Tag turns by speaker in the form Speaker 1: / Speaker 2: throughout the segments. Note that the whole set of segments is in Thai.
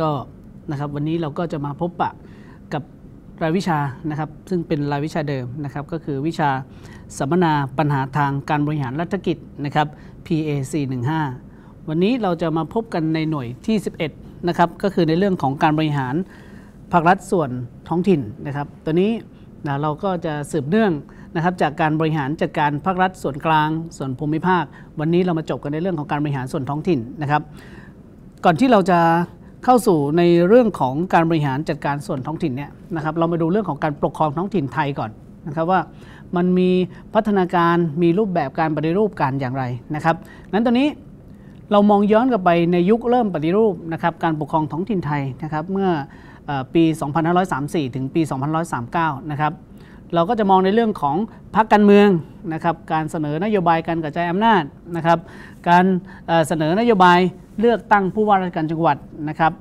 Speaker 1: ก็นะครับวันนี้เราก็จะมาพบปะกับรายวิชานะครับ ซึ่งเป็นรายวิชาเดิมนะครับก็คือวิชาสัมมนาปัญหาทางการบริหารรัฐกิจนะครับ PAC 15วันนี้เราจะมาพบกันในหน่วยที่ 11นะครับก็คือในเรื่องของการบริหารภาครัฐส่วนท้องถิ่นนะครับตัวนี้นะเราก็จะสืบเนื่องนะครับจากการบริหารจัดการภาครัฐส่วนกลางส่วนภูมิภาค วันนี้เรามาจบกันในเรื่องของการบริหารส่วนท้องถิ่นนะครับ ก่อนที่เราจะเข้าสู่ในเรื่องของการบริหารจัดการส่วนท้องถิ่นเนี่ยนะครับ เรามาดูเรื่องของการปกครองท้องถิ่นไทยก่อนนะครับว่า มันมีพัฒนาการมีรูปแบบการปฏิรูปการอย่างไรนะครับนั้นตอนนี้เรามองย้อนกลับไปในยุคเริ่มปฏิรูปนะครับ การปกครองท้องถิ่นไทยนะครับ เมื่อปี 2534 ถึงปี2539 นะครับเราก็จะมองในเรื่องของพรรคการเมืองนะครับการเสนอนโยบายการกระจายอำนาจนะครับ การเสนอนโยบายเลือกตั้งผู้ว่าราชการจังหวัดนะครับ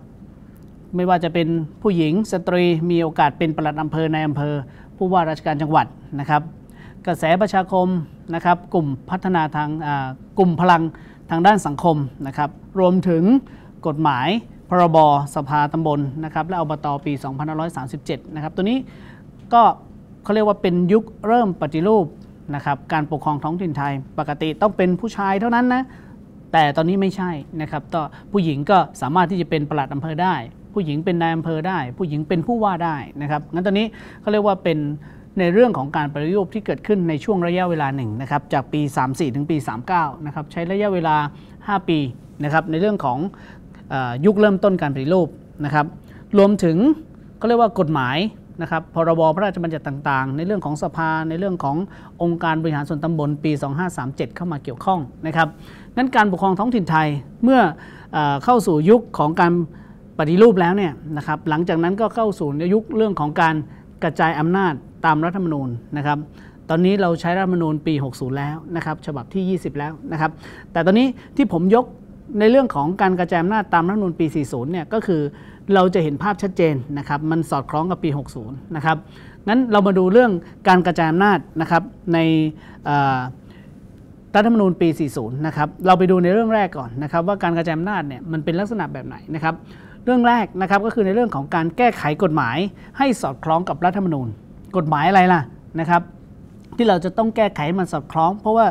Speaker 1: ไม่ว่าจะเป็นผู้หญิงสตรีมีโอกาสเป็นปลัดอำเภอในอำเภอ ผู้ว่าราชการจังหวัดนะครับ กระแสประชาคมนะครับ กลุ่มพัฒนาทางกลุ่มพลังทางด้านสังคมนะครับ รวมถึงกฎหมายพรบสภาตำบลนะครับ และอบตปี 2537 นะครับ ตัวนี้ก็เขาเรียกว่าเป็นยุคเริ่มปฏิรูปนะครับการปกครองท้องถิ่นไทย ปกติต้องเป็นผู้ชายเท่านั้นนะแต่ตอนนี้ไม่ใช่นะครับต่อผู้หญิงก็สามารถที่จะเป็นประหลัดอำเภอได้ ผู้หญิงเป็นนายอำเภอได้ ผู้หญิงเป็นผู้ว่าได้นะครับงั้นตอนนี้เขาเรียกว่าเป็นในเรื่องของการปฏิรูปที่เกิดขึ้นในช่วงระยะเวลาหนึ่งนะครับจากปี 34 ถึงปี 39นะครับใช้ระยะเวลา 5 ปีนะครับในเรื่องของอยุคเริ่มต้นการปฏิรูปนะครับรวมถึงเขาเรียกว่ากฎหมายนะครับ พรบพระราชบัญญัติต่างๆ ในเรื่องของสภา ในเรื่องขององค์การบริหารส่วนตำบลปี 2537 เข้ามาเกี่ยวข้องนะครับ งั้นการปกครองท้องถิ่นไทยเมื่ออเข้าสู่ยุคของการปฏิรูปแล้วเนี่ยนะครับ หลังจากนั้นก็เข้าสู่ยุคเรื่องของการกระจายอำนาจตามรัฐธรรมนูญนะครับ ตอนนี้เราใช้รัฐธรรมนูญปี 60 แล้วนะครับ ฉบับที่ 20 แล้วนะครับ แต่ตอนนี้ที่ผมยกในเรื่องของการกระจายอำนาจตามรัฐธรรมนูญปี 40 เนี่ยก็คือเราจะเห็นภาพชัดเจนนะครับ มันสอดคล้องกับปี60นะครับ งั้นเรามาดูเรื่องการกระจายอำนาจนะครับในรัฐธรรมนูญปี 40นะครับ เราไปดูในเรื่องแรกก่อนนะครับ ว่าการกระจายอำนาจเนี่ยมันเป็นลักษณะแบบไหนนะครับ เรื่องแรกนะครับก็คือในเรื่องของการแก้ไขกฎหมาย ให้สอดคล้องกับรัฐธรรมนูญกฎหมายอะไรล่ะนะครับที่เราจะต้องแก้ไขมันสอดคล้องเพราะว่า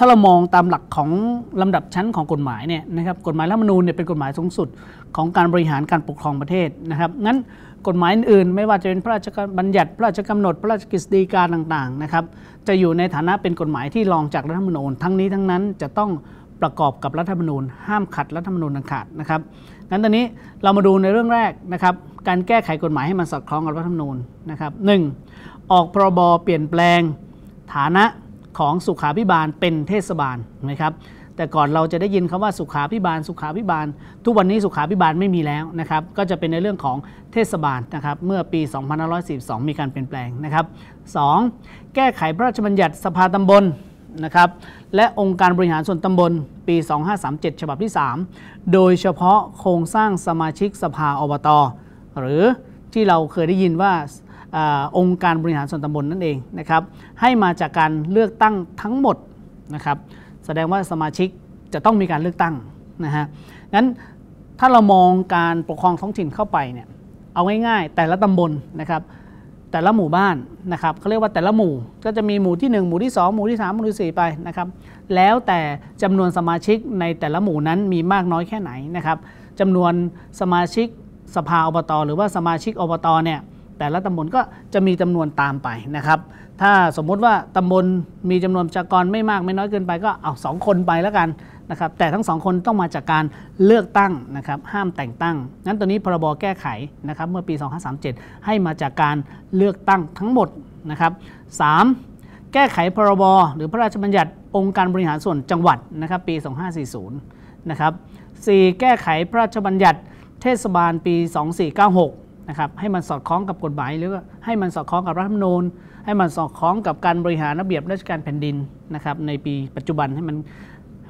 Speaker 1: ถ้าเรามองตามหลักของลำดับชั้นของกฎหมายเนี่ยนะครับกฎหมายรัฐธรรมนูญเนี่ยเป็นกฎหมายสูงสุดของการบริหารการปกครองประเทศนะครับงั้นกฎหมายอื่นไม่ว่าจะเป็นพระราชบัญญัติ พระราชกำหนดพระราชกฤษฎีกาต่างๆนะครับจะอยู่ในฐานะเป็นกฎหมายที่รองจากรัฐธรรมนูญ ทั้งนี้ทั้งนั้นจะต้องประกอบกับรัฐธรรมนูญ ห้ามขัดรัฐธรรมนูญดังขาดนะครับงั้นตอนนี้เรามาดูในเรื่องแรกนะครับการแก้ไขกฎหมายให้มันสอดคล้องกับรัฐธรรมนูญนะครับหออกพรบเปลี่ยนแปลงฐานะของสุขาพิบาลเป็นเทศบาลนะครับแต่ก่อนเราจะได้ยินคำว่าสุขาพิบาลสุขาพิบาล ทุกวันนี้สุขาพิบาลไม่มีแล้วนะครับก็จะเป็นในเรื่องของเทศบาลนะครับเมื่อปี2542 มีการเปลี่ยนแปลงนะครับ 2. แก้ไขพระราชบัญญัติสภาตำบลนะครับและองค์การบริหารส่วนตำบลปี 2537 ฉบับที่ 3 โดยเฉพาะโครงสร้างสมาชิกสภาอบตอหรือที่เราเคยได้ยินว่าองค์การบริหารส่วนตำบลนนั่นเองนะครับ ให้มาจากการเลือกตั้งทั้งหมดนะครับ แสดงว่าสมาชิกจะต้องมีการเลือกตั้งนะฮะ งั้นถ้าเรามองการปกครองท้องถิ่นเข้าไปเนี่ย เอาง่ายๆ แต่ละตำบลนะครับ แต่ละหมู่บ้านนะครับเขาเรียกว่าแต่ละหมู่ ก็จะมีหมู่ที่1หมู่ที่2หมู่ที่3หมู่ที่4ไปนะครับ แล้วแต่จำนวนสมาชิกในแต่ละหมู่นั้นมีมากน้อยแค่ไหนนะครับจำนวนสมาชิกสภาอบตอหรือว่าสมาชิกอบตเนี่ยแต่ละตำบลก็จะมีจำนวนตามไปนะครับ ถ้าสมมุติว่าตำบลมีจำนวนประชากรไม่มากไม่น้อยเกินไปก็เอาสองคนไปแล้วกันนะครับ แต่ทั้งสองคนต้องมาจากการเลือกตั้งนะครับ ห้ามแต่งตั้งงั้นตัวนี้พรบแก้ไขนะครับเมื่อปี 2537 ให้มาจากการเลือกตั้งทั้งหมดนะครับ 3. แก้ไขพรบหรือพระราชบัญญัติองค์การบริหารส่วนจังหวัดนะครับปี 2540 นะครับ 4. แก้ไขพระราชบัญญัติ เทศบาลปี 2496นะครับให้มันสอดคล้องกับกฎหมายหรือให้มันสอดคล้องกับรัฐธรรมนูญให้มันสอดคล้องกับการบริหารระเบียบราชการแผ่นดินนะครับในปีปัจจุบันให้มัน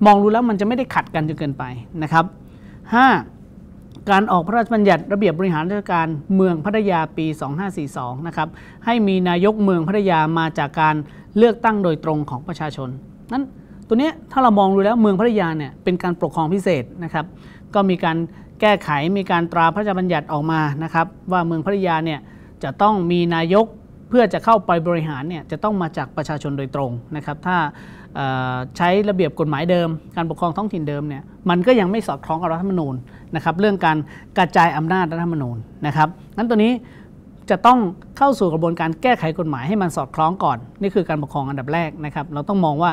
Speaker 1: มองดูแล้วมันจะไม่ได้ขัดกันจนเกินไปนะครับ 5. การออกพระราชบัญญัติระเบียบบริหารราชการเมืองพัทยาปี 2542นะครับให้มีนายกเมืองพัทยามาจากการเลือกตั้งโดยตรงของประชาชนนั้นตัวนี้ถ้าเรามองดูแล้วเมืองพัทยาเนี่ยเป็นการปกครองพิเศษนะครับ ก็มีการแก้ไขมีการตราพระราชบัญญัติออกมานะครับ ว่าเมืองพัทยาเนี่ยจะต้องมีนายกเพื่อจะเข้าไปบริหารเนี่ยจะต้องมาจากประชาชนโดยตรงนะครับ ถ้าใช้ระเบียบกฎหมายเดิม การปกครองท้องถิ่นเดิมเนี่ยมันก็ยังไม่สอดคล้องกับรัฐธรรมนูญนะครับ เรื่องการกระจายอำนาจรัฐธรรมนูญนะครับงั้นตัวนี้จะต้องเข้าสู่กระบวนการแก้ไขกฎหมายให้มันสอดคล้องก่อนนี่คือการปกครองอันดับแรกนะครับ เราต้องมองว่า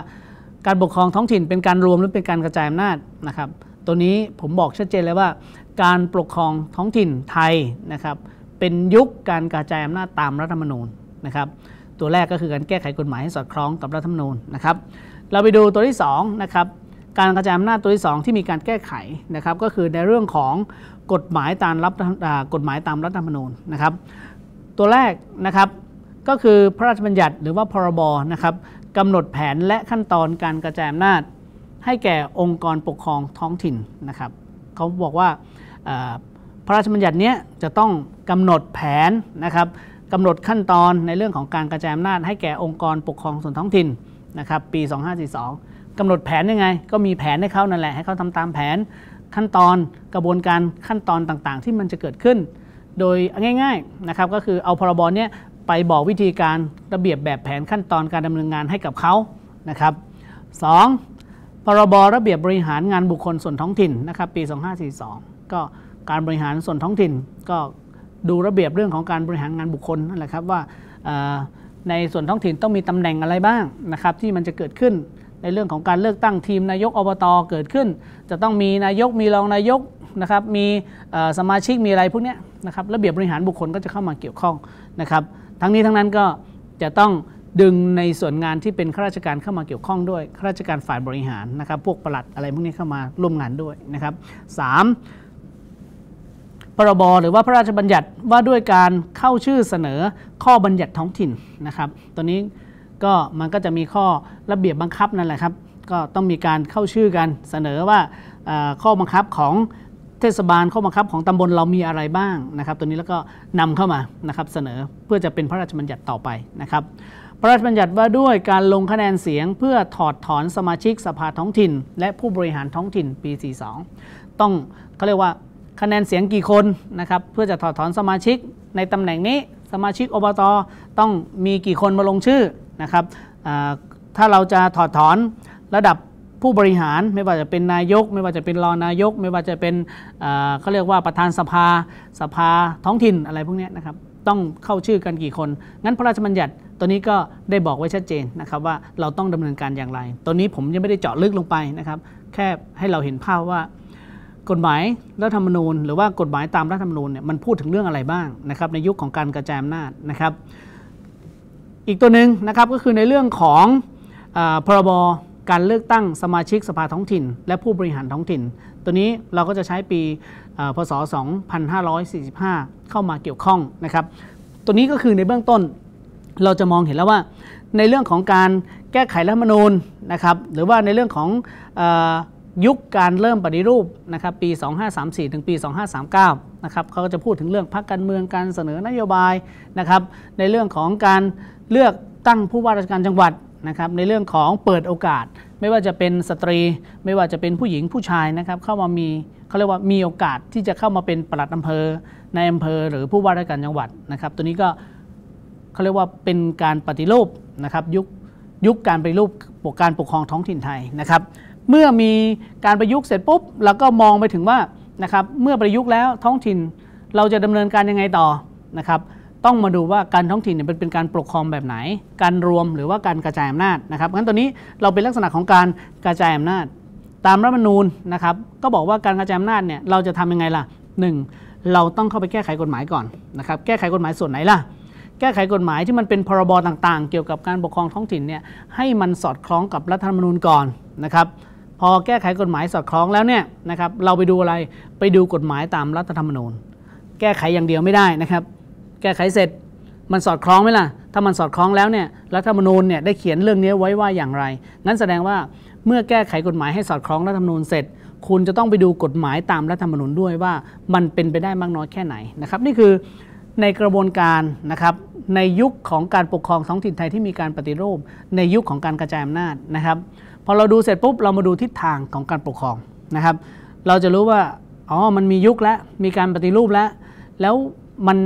Speaker 1: การปกครองท้องถิ่นเป็นการรวมหรือเป็นการกระจายอำนาจนะครับตัวนี้ผมบอกชัดเจนเลยว่า การปกครองท้องถิ่นไทยนะครับเป็นยุคการกระจายอำนาจตามรัฐธรรมนูญนะครับตัวแรกก็คือการแก้ไขกฎหมายให้สอดคล้องกับรัฐธรรมนูญนะครับ เราไปดูตัวที่2นะครับการกระจายอำนาจตัวที่ 2 ที่มีการแก้ไขนะครับก็คือในเรื่องของกฎหมายตามรับกฎหมายตามรัฐธรรมนูญนะครับ ตัวแรกนะครับก็คือพระราชบัญญัติหรือว่าพรบนะครับกำหนดแผนและขั้นตอนการกระจายอำนาจให้แก่องค์กรปกครองท้องถิ่นนะครับเขาบอกว่าพระราชบัญญัตินี้จะต้องกำหนดแผนนะครับกำหนดขั้นตอนในเรื่องของการกระจายอำนาจให้แก่องค์กรปกครองส่วนท้องถิ่นนะครับปี 2542กำหนดแผนยังไง ก็มีแผนให้เขานั่นแหละให้เขาทำตามแผนขั้นตอนกระบวนการขั้นตอนต่างๆที่มันจะเกิดขึ้น โดยง่ายๆนะครับก็คือเอาพรบเนี้ยไปบอกวิธีการระเบียบแบบแผนขั้นตอนการดำเนินงานให้กับเขานะครับ 2. พรบระเบียบบริหารงานบุคคลส่วนท้องถิ่นนะครับปี 2542 ก็การบริหารส่วนท้องถิ่นก็ดูระเบียบเรื่องของการบริหารงานบุคคลนั่นแหละครับว่าในส่วนท้องถิ่นต้องมีตำแหน่งอะไรบ้างนะครับที่มันจะเกิดขึ้น ในเรื่องของการเลือกตั้งทีมนายกอบตอเกิดขึ้น จะต้องมีนายกมีรองนายกนะครับมีสมาชิกมีอะไรพวกนี้นะครับระเบียบบริหารบุคคลก็จะเข้ามาเกี่ยวข้องนะครับ ทั้งนี้ทั้งนั้นก็จะต้องดึงในส่วนงานที่เป็นข้าราชการเข้ามาเกี่ยวข้องด้วยข้าราชการฝ่ายบริหารนะครับ พวกประหลัดอะไรพวกนี้เข้ามาร่วมงานด้วยนะครับ 3. พรบรหรือว่าพระราชบัญญัติว่าด้วยการเข้าชื่อเสนอข้อบัญญัติท้องถิ่นนะครับ ตัวนี้ก็มันก็จะมีข้อระเบียบบังคับนั่นแหละครับ ก็ต้องมีการเข้าชื่อกันเสนอว่าข้อบังคับของเทศบาลข้อบังคับของตำบลเรามีอะไรบ้างนะครับ ตัวนี้แล้วก็นำเข้ามานะครับเสนอเพื่อจะเป็นพระราชบัญญัติต่อไปนะครับพระราชบัญญัติว่าด้วยการลงคะแนนเสียงเพื่อถอดถอนสมาชิกสภาท้องถิ่นและผู้บริหารท้องถิ่นปี 42 ต้องเขาเรียกว่าคะแนนเสียงกี่คนนะครับเพื่อจะถอดถอนสมาชิกในตำแหน่งนี้สมาชิกอบตต้องมีกี่คนมาลงชื่อนะครับถ้าเราจะถอด ถอนระดับผู้บริหารไม่ว่าจะเป็นนายก ไม่ว่าจะเป็นรองนายกไม่ว่าจะเป็นเขาเรียกว่าประธานสภาสภาท้องถิ่นอะไรพวกนี้นะครับต้องเข้าชื่อกันกี่คนงั้นพระราชบัญญัติตัวนี้ก็ได้บอกไว้ชัดเจนนะครับว่าเราต้องดำเนินการอย่างไร ตัวนี้ผมยังไม่ได้เจาะลึกลงไปนะครับ แค่ให้เราเห็นภาพว่า กฎหมายรัฐธรรมนูญหรือว่ากฎหมายตามรัฐธรรมนูญเนี่ยมันพูดถึงเรื่องอะไรบ้างนะครับ ในยุคของการกระจายอำนาจนะครับ อีกตัวหนึ่งนะครับก็คือในเรื่องของอพรบการเลือกตั้งสมาชิกสภาท้องถิ่น และผู้บริหารท้องถิ่น ตัวนี้เราก็จะใช้ปีพศ 2545 เข้ามาเกี่ยวข้องนะครับ ตัวนี้ก็คือในเบื้องต้นเราจะมองเห็นแล้วว่าในเรื่องของการแก้ไขรัฐมนูญนะครับหรือว่าในเรื่องของยุคการเริ่มปฏิรูปนะครับปี 2534 ถึงปี 2539 นะครับเขาก็จะพูดถึงเรื่องพรรคการเมืองการเสนอนโยบายนะครับ ในเรื่องของการเลือกตั้งผู้ว่าราชการจังหวัดนะครับในเรื่องของเปิดโอกาสไม่ว่าจะเป็นสตรี ไม่ว่าจะเป็นผู้หญิงผู้ชายนะครับเข้ามามีเขาเรียกว่ามีโอกาสที่จะเข้ามาเป็นปลัดอำเภอในอำเภอ หรือผู้ว่าราชการจังหวัดนะครับ ตัวนี้ก็เขาเรียกว่าเป็นการปฏิรูปนะครับยุคยุคการปฏิรูปการปกครองท้องถิ่นไทยนะครับเมื่อมีการประยุกต์เสร็จปุ๊บเราก็มองไปถึงว่านะครับเมื่อประยุกต์แล้วท้องถิ่นเราจะดำเนินการยังไงต่อนะครับต้องมาดูว่าการท้องถิ่นเนี่ยเป็นการปกครองแบบไหน การรวมหรือว่าการกระจายอำนาจนะครับงั้นตอนนี้เราเป็นลักษณะของการกระจายอำนาจ ตามรัฐมนูญนะครับก็บอกว่าการกระจายอำนาจเนี่ยเราจะทำยังไงล่ะ 1. เราต้องเข้าไปแก้ไขกฎหมายก่อนนะครับแก้ไขกฎหมายส่วนไหนล่ะแก้ไขกฎหมายที่มันเป็นพรบต่างๆเกี่ยวกับการปกครองท้องถิ่นเนี่ยให้มันสอดคล้องกับรัฐธรรมนูญก่อนนะครับ พอแก้ไขกฎหมายสอดคล้องแล้วเนี่ยนะครับเราไปดูอะไรไปดูกฎหมายตามรัฐธรรมนูญแก้ไขอย่างเดียวไม่ได้นะครับ แก้ไขเสร็จมันสอดคล้องไหมล่ะ ถ้ามันสอดคล้องแล้วเนี่ยรัฐธรรมนูญเนี่ยได้เขียนเรื่องนี้ไว้ว่าอย่างไรงั้นแสดงว่าเมื่อแก้ไขกฎหมายให้สอดคล้องรัฐธรรมนูญเสร็จ คุณจะต้องไปดูกฎหมายตามรัฐธรรมนูญด้วยว่า มันเป็นไปได้มากน้อยแค่ไหนนะครับ นี่คือในกระบวนการนะครับในยุคของการปกครองท้องถิ่นไทยที่มีการปฏิรูปในยุคของการกระจายอำนาจนะครับพอเราดูเสร็จปุ๊บ เรามาดูทิศทางของการปกครองนะครับเราจะรู้ว่าอ๋อมันมียุคแล้วมีการปฏิรูปแล้วแล้วมัน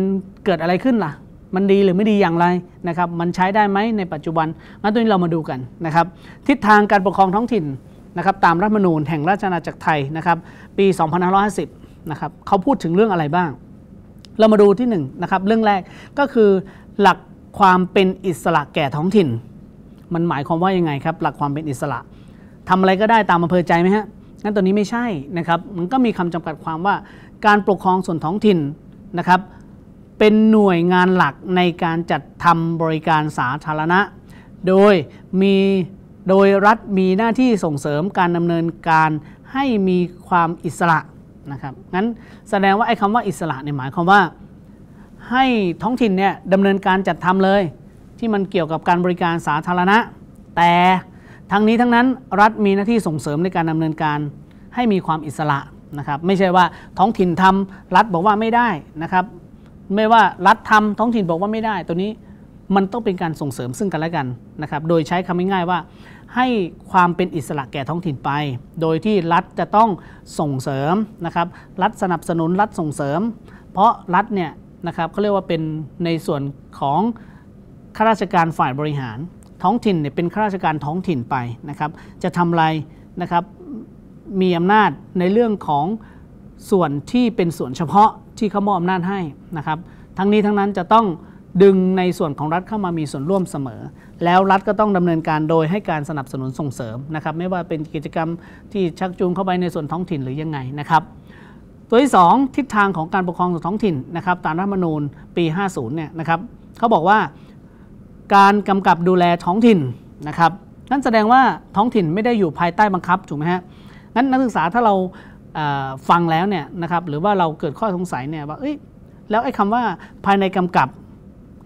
Speaker 1: เกิดอะไรขึ้นล่ะ มันดีหรือไม่ดีอย่างไรนะครับมันใช้ได้ไหมในปัจจุบันงั้นตัวนี้เรามาดูกันนะครับทิศทางการปกครองท้องถิ่นนะครับตามรัฐธรรมนูญแห่งราชอาณาจักรไทยนะครับปี2550นะครับเขาพูดถึงเรื่องอะไรบ้างเรามาดูที่1นนะครับเรื่องแรกก็คือหลักความเป็นอิสระแก่ท้องถิ่น มันหมายความว่ายังไงครับหลักความเป็นอิสระ ทำอะไรก็ได้ตามอำเภอใจไหมฮะงั้นตัวนี้ไม่ใช่นะครับ มันก็มีคำจำกัดความว่า การปกครองส่วนท้องถิ่นนะครับ เป็นหน่วยงานหลักในการจัดทำบริการสาธารณะ โดยมีโดยรัฐมีหน้าที่ส่งเสริมการดำเนินการให้มีความอิสระนะครับงั้นแสดงว่าไอ้คำว่าอิสระเนี่ยหมายความว่า ให้ท้องถิ่นเนี่ยดำเนินการจัดทำเลย ที่มันเกี่ยวกับการบริการสาธารณะ แต่ทั้งนี้ทั้งนั้นรัฐมีหน้าที่ส่งเสริมในการดำเนินการให้มีความอิสระนะครับ ไม่ใช่ว่าท้องถิ่นทำ รัฐบอกว่าไม่ได้นะครับ ไม่ว่ารัฐทำท้องถิ่นบอกว่าไม่ได้ตัวนี้มันต้องเป็นการส่งเสริมซึ่งกันและกันนะครับ โดยใช้คำง่ายๆว่า ให้ความเป็นอิสระแก่ท้องถิ่นไป โดยที่รัฐจะต้องส่งเสริมนะครับ รัฐสนับสนุนรัฐส่งเสริม เพราะรัฐเนี่ยนะครับเขาเรียกว่าเป็นในส่วนของข้าราชการฝ่ายบริหารท้องถิ่นเนี่ยเป็นข้าราชการท้องถิ่นไปนะครับ จะทำไรนะครับมีอำนาจในเรื่องของส่วนที่เป็นส่วนเฉพาะที่เขามอบอำนาจให้นะครับ ทั้งนี้ทั้งนั้นจะต้องดึงในส่วนของรัฐเข้ามามีส่วนร่วมเสมอ แล้วรัฐก็ต้องดำเนินการโดยให้การสนับสนุนส่งเสริมนะครับ ไม่ว่าเป็นกิจกรรมที่ชักจูงเข้าไปในส่วนท้องถิ่นหรือยังไงนะครับ ตัวที่ 2 ทิศทางของการปกครองส่วนท้องถิ่นนะครับ ตามรัฐธรรมนูญปี 50เนี่ยนะครับเขาบอกว่าการกำกับดูแลท้องถิ่นนะครับนั่นแสดงว่าท้องถิ่นไม่ได้อยู่ภายใต้บังคับถูกไหมฮะงั้นนักศึกษาถ้าเราฟังแล้วเนี่ยนะครับ หรือว่าเราเกิดข้อสงสัยเนี่ยว่าเอ้ย แล้วไอ้คำว่าภายในกำกับ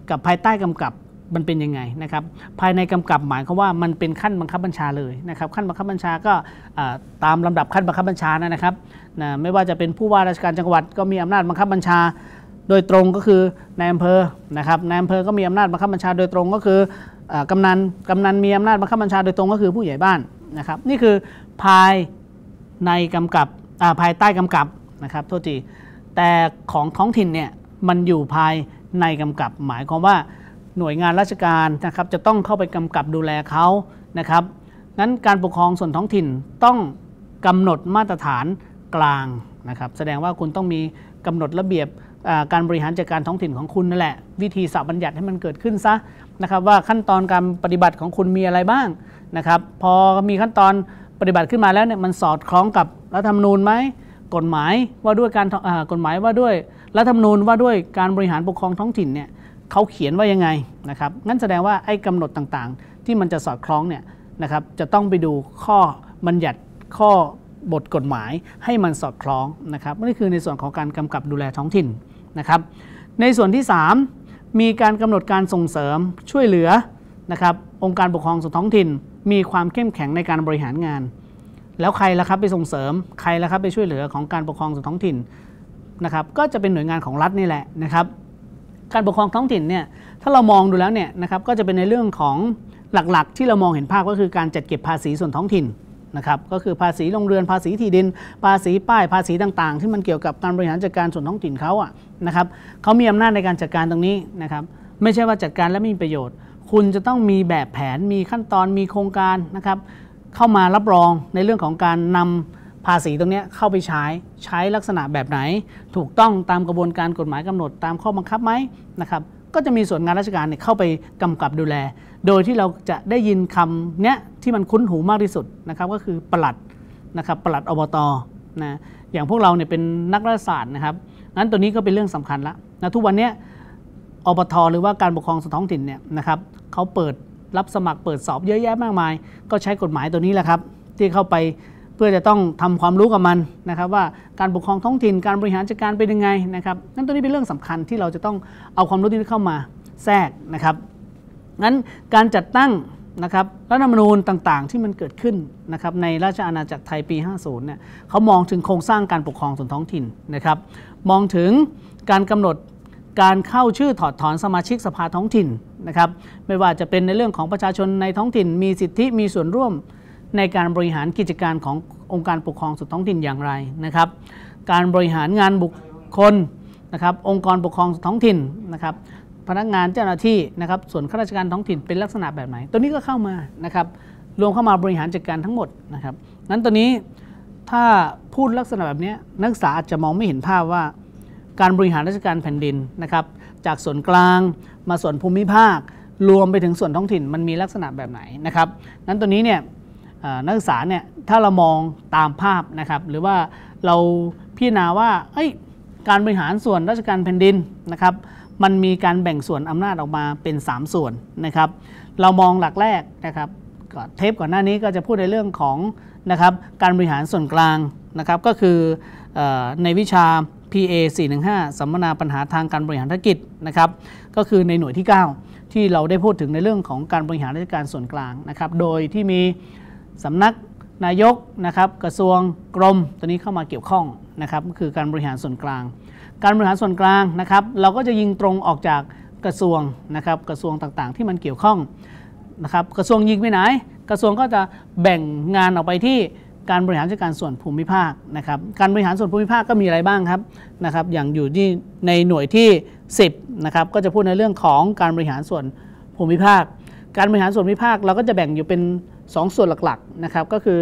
Speaker 1: กับภายใต้กำกับมันเป็นยังไงนะครับภายในกำกับ หมายความว่ามันเป็นขั้นบังคับบัญชาเลยนะครับขั้นบังคับบัญชาก็ตามลำดับขั้นบังคับบัญชานะครับนะไม่ว่าจะเป็นผู้ว่าราชการจังหวัดก็มีอำนาจบังคับบัญชาโดยตรงก็คือนายอำเภอนะครับนายอำเภอก็มีอำนาจบังคับบัญชาโดยตรง ก็คือกำนันกำนันมีอำนาจบังคับบัญชาโดยตรงก็คือผู้ใหญ่บ้านนะครับนี่คือภายในกำกับภายใต้กำกับนะครับ โทษทีแต่ของท้องถิ่นเนี่ยมันอยู่ภายในกำกับหมายความว่าหน่วยงานราชการนะครับจะต้องเข้าไปกำกับดูแลเขานะครับงั้นการปกครองส่วนท้องถิ่นต้องกำหนดมาตรฐานกลางนะครับแสดงว่าคุณต้องมีกำหนดระเบียบการบริหารจัดการท้องถิ่นของคุณนั่นแหละวิธีสบบัญญัติให้มันเกิดขึ้นซะนะครับ ว่าขั้นตอนการปฏิบัติของคุณมีอะไรบ้างนะครับพอมีขั้นตอนปฏิบัติขึ้นมาแล้วเนี่ยมันสอดคล้องกับรัฐธรรมนูญไหมกฎหมายว่าด้วยการกฎหมายว่าด้วยรัฐธรรมนูญว่าด้วยการบริหารปกครองท้องถิ่นเนี่ยเขาเขียนว่ายังไงนะครับงั้นแสดงว่าไอ้กำหนดต่างๆ ที่มันจะสอดคล้องเนี่ยนะครับจะต้องไปดูข้อบัญญัติข้อบทกฎหมายให้มันสอดคล้องนะครับนี่คือในส่วนของการกำกับดูแลท้องถิ่นนะครับในส่วนที่ 3 มีการกำหนดการส่งเสริมช่วยเหลือนะครับองค์การปกครองส่วนท้องถิ่น มีความเข้มแข็งในการบริหารงาน แล้วใครล่ะครับไปส่งเสริมใครล่ะครับไปช่วยเหลือของการปกครองส่วนท้องถิ่นนะครับก็จะเป็นหน่วยงานของรัฐนี่แหละนะครับการปกครองท้องถิ่นเนี่ยถ้าเรามองดูแล้วเนี่ยนะครับก็จะเป็นในเรื่องของหลักๆ ที่เรามองเห็นภาพก็คือการจัดเก็บภาษีส่วนท้องถิ่นนะครับก็คือภาษีโรงเรือนภาษีที่ดิน ภาษีป้ายภาษีต่าง ๆ ที่มันเกี่ยวกับการบริหารจัดการส่วนท้องถิ่นเขาอะนะครับเขามีอำนาจในการจัดการตรงนี้นะครับ ไม่ใช่ว่าจัดการแล้วไม่มีประโยชน์ คุณจะต้องมีแบบแผนมีขั้นตอนมีโครงการนะครับเข้ามารับรองในเรื่องของการนำภาษีตรงนี้เข้าไปใช้ใช้ลักษณะแบบไหนถูกต้องตามกระบวนการกฎหมายกำหนดตามข้อบังคับไหมนะครับก็จะมีส่วนงานราชการเนี่ยเข้าไปกำกับดูแล โดยที่เราจะได้ยินคำเนี้ยที่มันคุ้นหูมากที่สุดนะครับก็คือ ปลัดนะครับปลัดอบตนะอย่างพวกเราเนี่ยเป็นนักรัฐศาสตร์นะครับงั้นตัวนี้ก็เป็นเรื่องสำคัญละนะทุกวันเนี้ยอบทหรือว่าการปกครองสท้องถิ่นเนี่ยนะครับเขาเปิดรับสมัครเปิดสอบเยอะแยะมากมาย ก็ใช้กฎหมายตัวนี้แหละครับที่เข้าไปื่อจะต้องทำความรู้กับมันนะครับว่าการปกครองท้องถิ่นการบริหารจัดการเป็นยังไงนะครับนั่นตัวนี้เป็นเรื่องสำคัญที่เราจะต้องเอาความรู้นี้เข้ามาแทรกนะครับงั้นการจัดตั้งนะครับรัฐธรรมนูญต่างๆ ที่มันเกิดขึ้นนะครับในราชอาณาจักรไทยปี 50 เนี่ยเขามองถึงโครงสร้างการปกครองส่วนท้องถิ่นนะครับมองถึงการกำหนดการเข้าชื่อถอดถอนสมาชิกสภาท้องถิ่นนะครับไม่ว่าจะเป็นในเรื่องของประชาชนในท้องถิ่นมีสิทธิมีส่วนร่วมในการบริหารกิจการขององค์การปกครองส่วนท้องถิ่นอย่างไรนะครับ การบริหารงานบุคคลนะครับ องค์กรปกครองส่วนท้องถิ่นนะครับ พนักงานเจ้าหน้าที่นะครับ ส่วนข้าราชการท้องถิ่นเป็นลักษณะแบบไหน ตัวนี้ก็เข้ามานะครับ รวมเข้ามาบริหารจัดการทั้งหมดนะครับ นั้นตัวนี้ถ้าพูดลักษณะแบบนี้นักศึกษาอาจจะมองไม่เห็นภาพว่า การบริหารราชการแผ่นดินนะครับ จากส่วนกลาง มาส่วนภูมิภาค รวมไปถึงส่วนท้องถิ่น มันมีลักษณะแบบไหนนะครับ นั้นตัวนี้เนี่ยนักศึกษาเนี่ย ถ้าเรามองตามภาพนะครับ หรือว่าเราพิจารณาว่า การบริหารส่วนราชการแผ่นดินนะครับ มันมีการแบ่งส่วนอำนาจออกมาเป็น 3 ส่วนนะครับ เรามองหลักแรกนะครับเทปก่อนหน้านี้ก็จะพูดในเรื่องของนะครับ การบริหารส่วนกลางนะครับ ก็คือในวิชา PA 415สัมมนาปัญหาทางการบริหารธุรกิจนะครับ ก็คือในหน่วยที่ 9 ที่เราได้พูดถึงในเรื่องของการบริหารราชการส่วนกลางนะครับ โดยที่มีสำนักนายกนะครับ กระทรวง กรม ตัวนี้เข้ามาเกี่ยวข้องนะครับคือการบริหารส่วนกลาง การบริหารส่วนกลางนะครับ เราก็จะยิงตรงออกจากกระทรวงนะครับ กระทรวงต่างๆ ที่มันเกี่ยวข้องนะครับ กระทรวงยิงไปไหน กระทรวงก็จะแบ่งงานออกไปที่การบริหารจัดการส่วนภูมิภาคนะครับ การบริหารส่วนภูมิภาคก็มีอะไรบ้างครับ นะครับ อย่างอยู่ที่ในหน่วยที่ 10นะครับ ก็จะพูดในเรื่องของการบริหารส่วนภูมิภาค การบริหารส่วนภูมิภาคเราก็จะแบ่งอยู่เป็น2สส่วนหลักๆนะครับก็คือ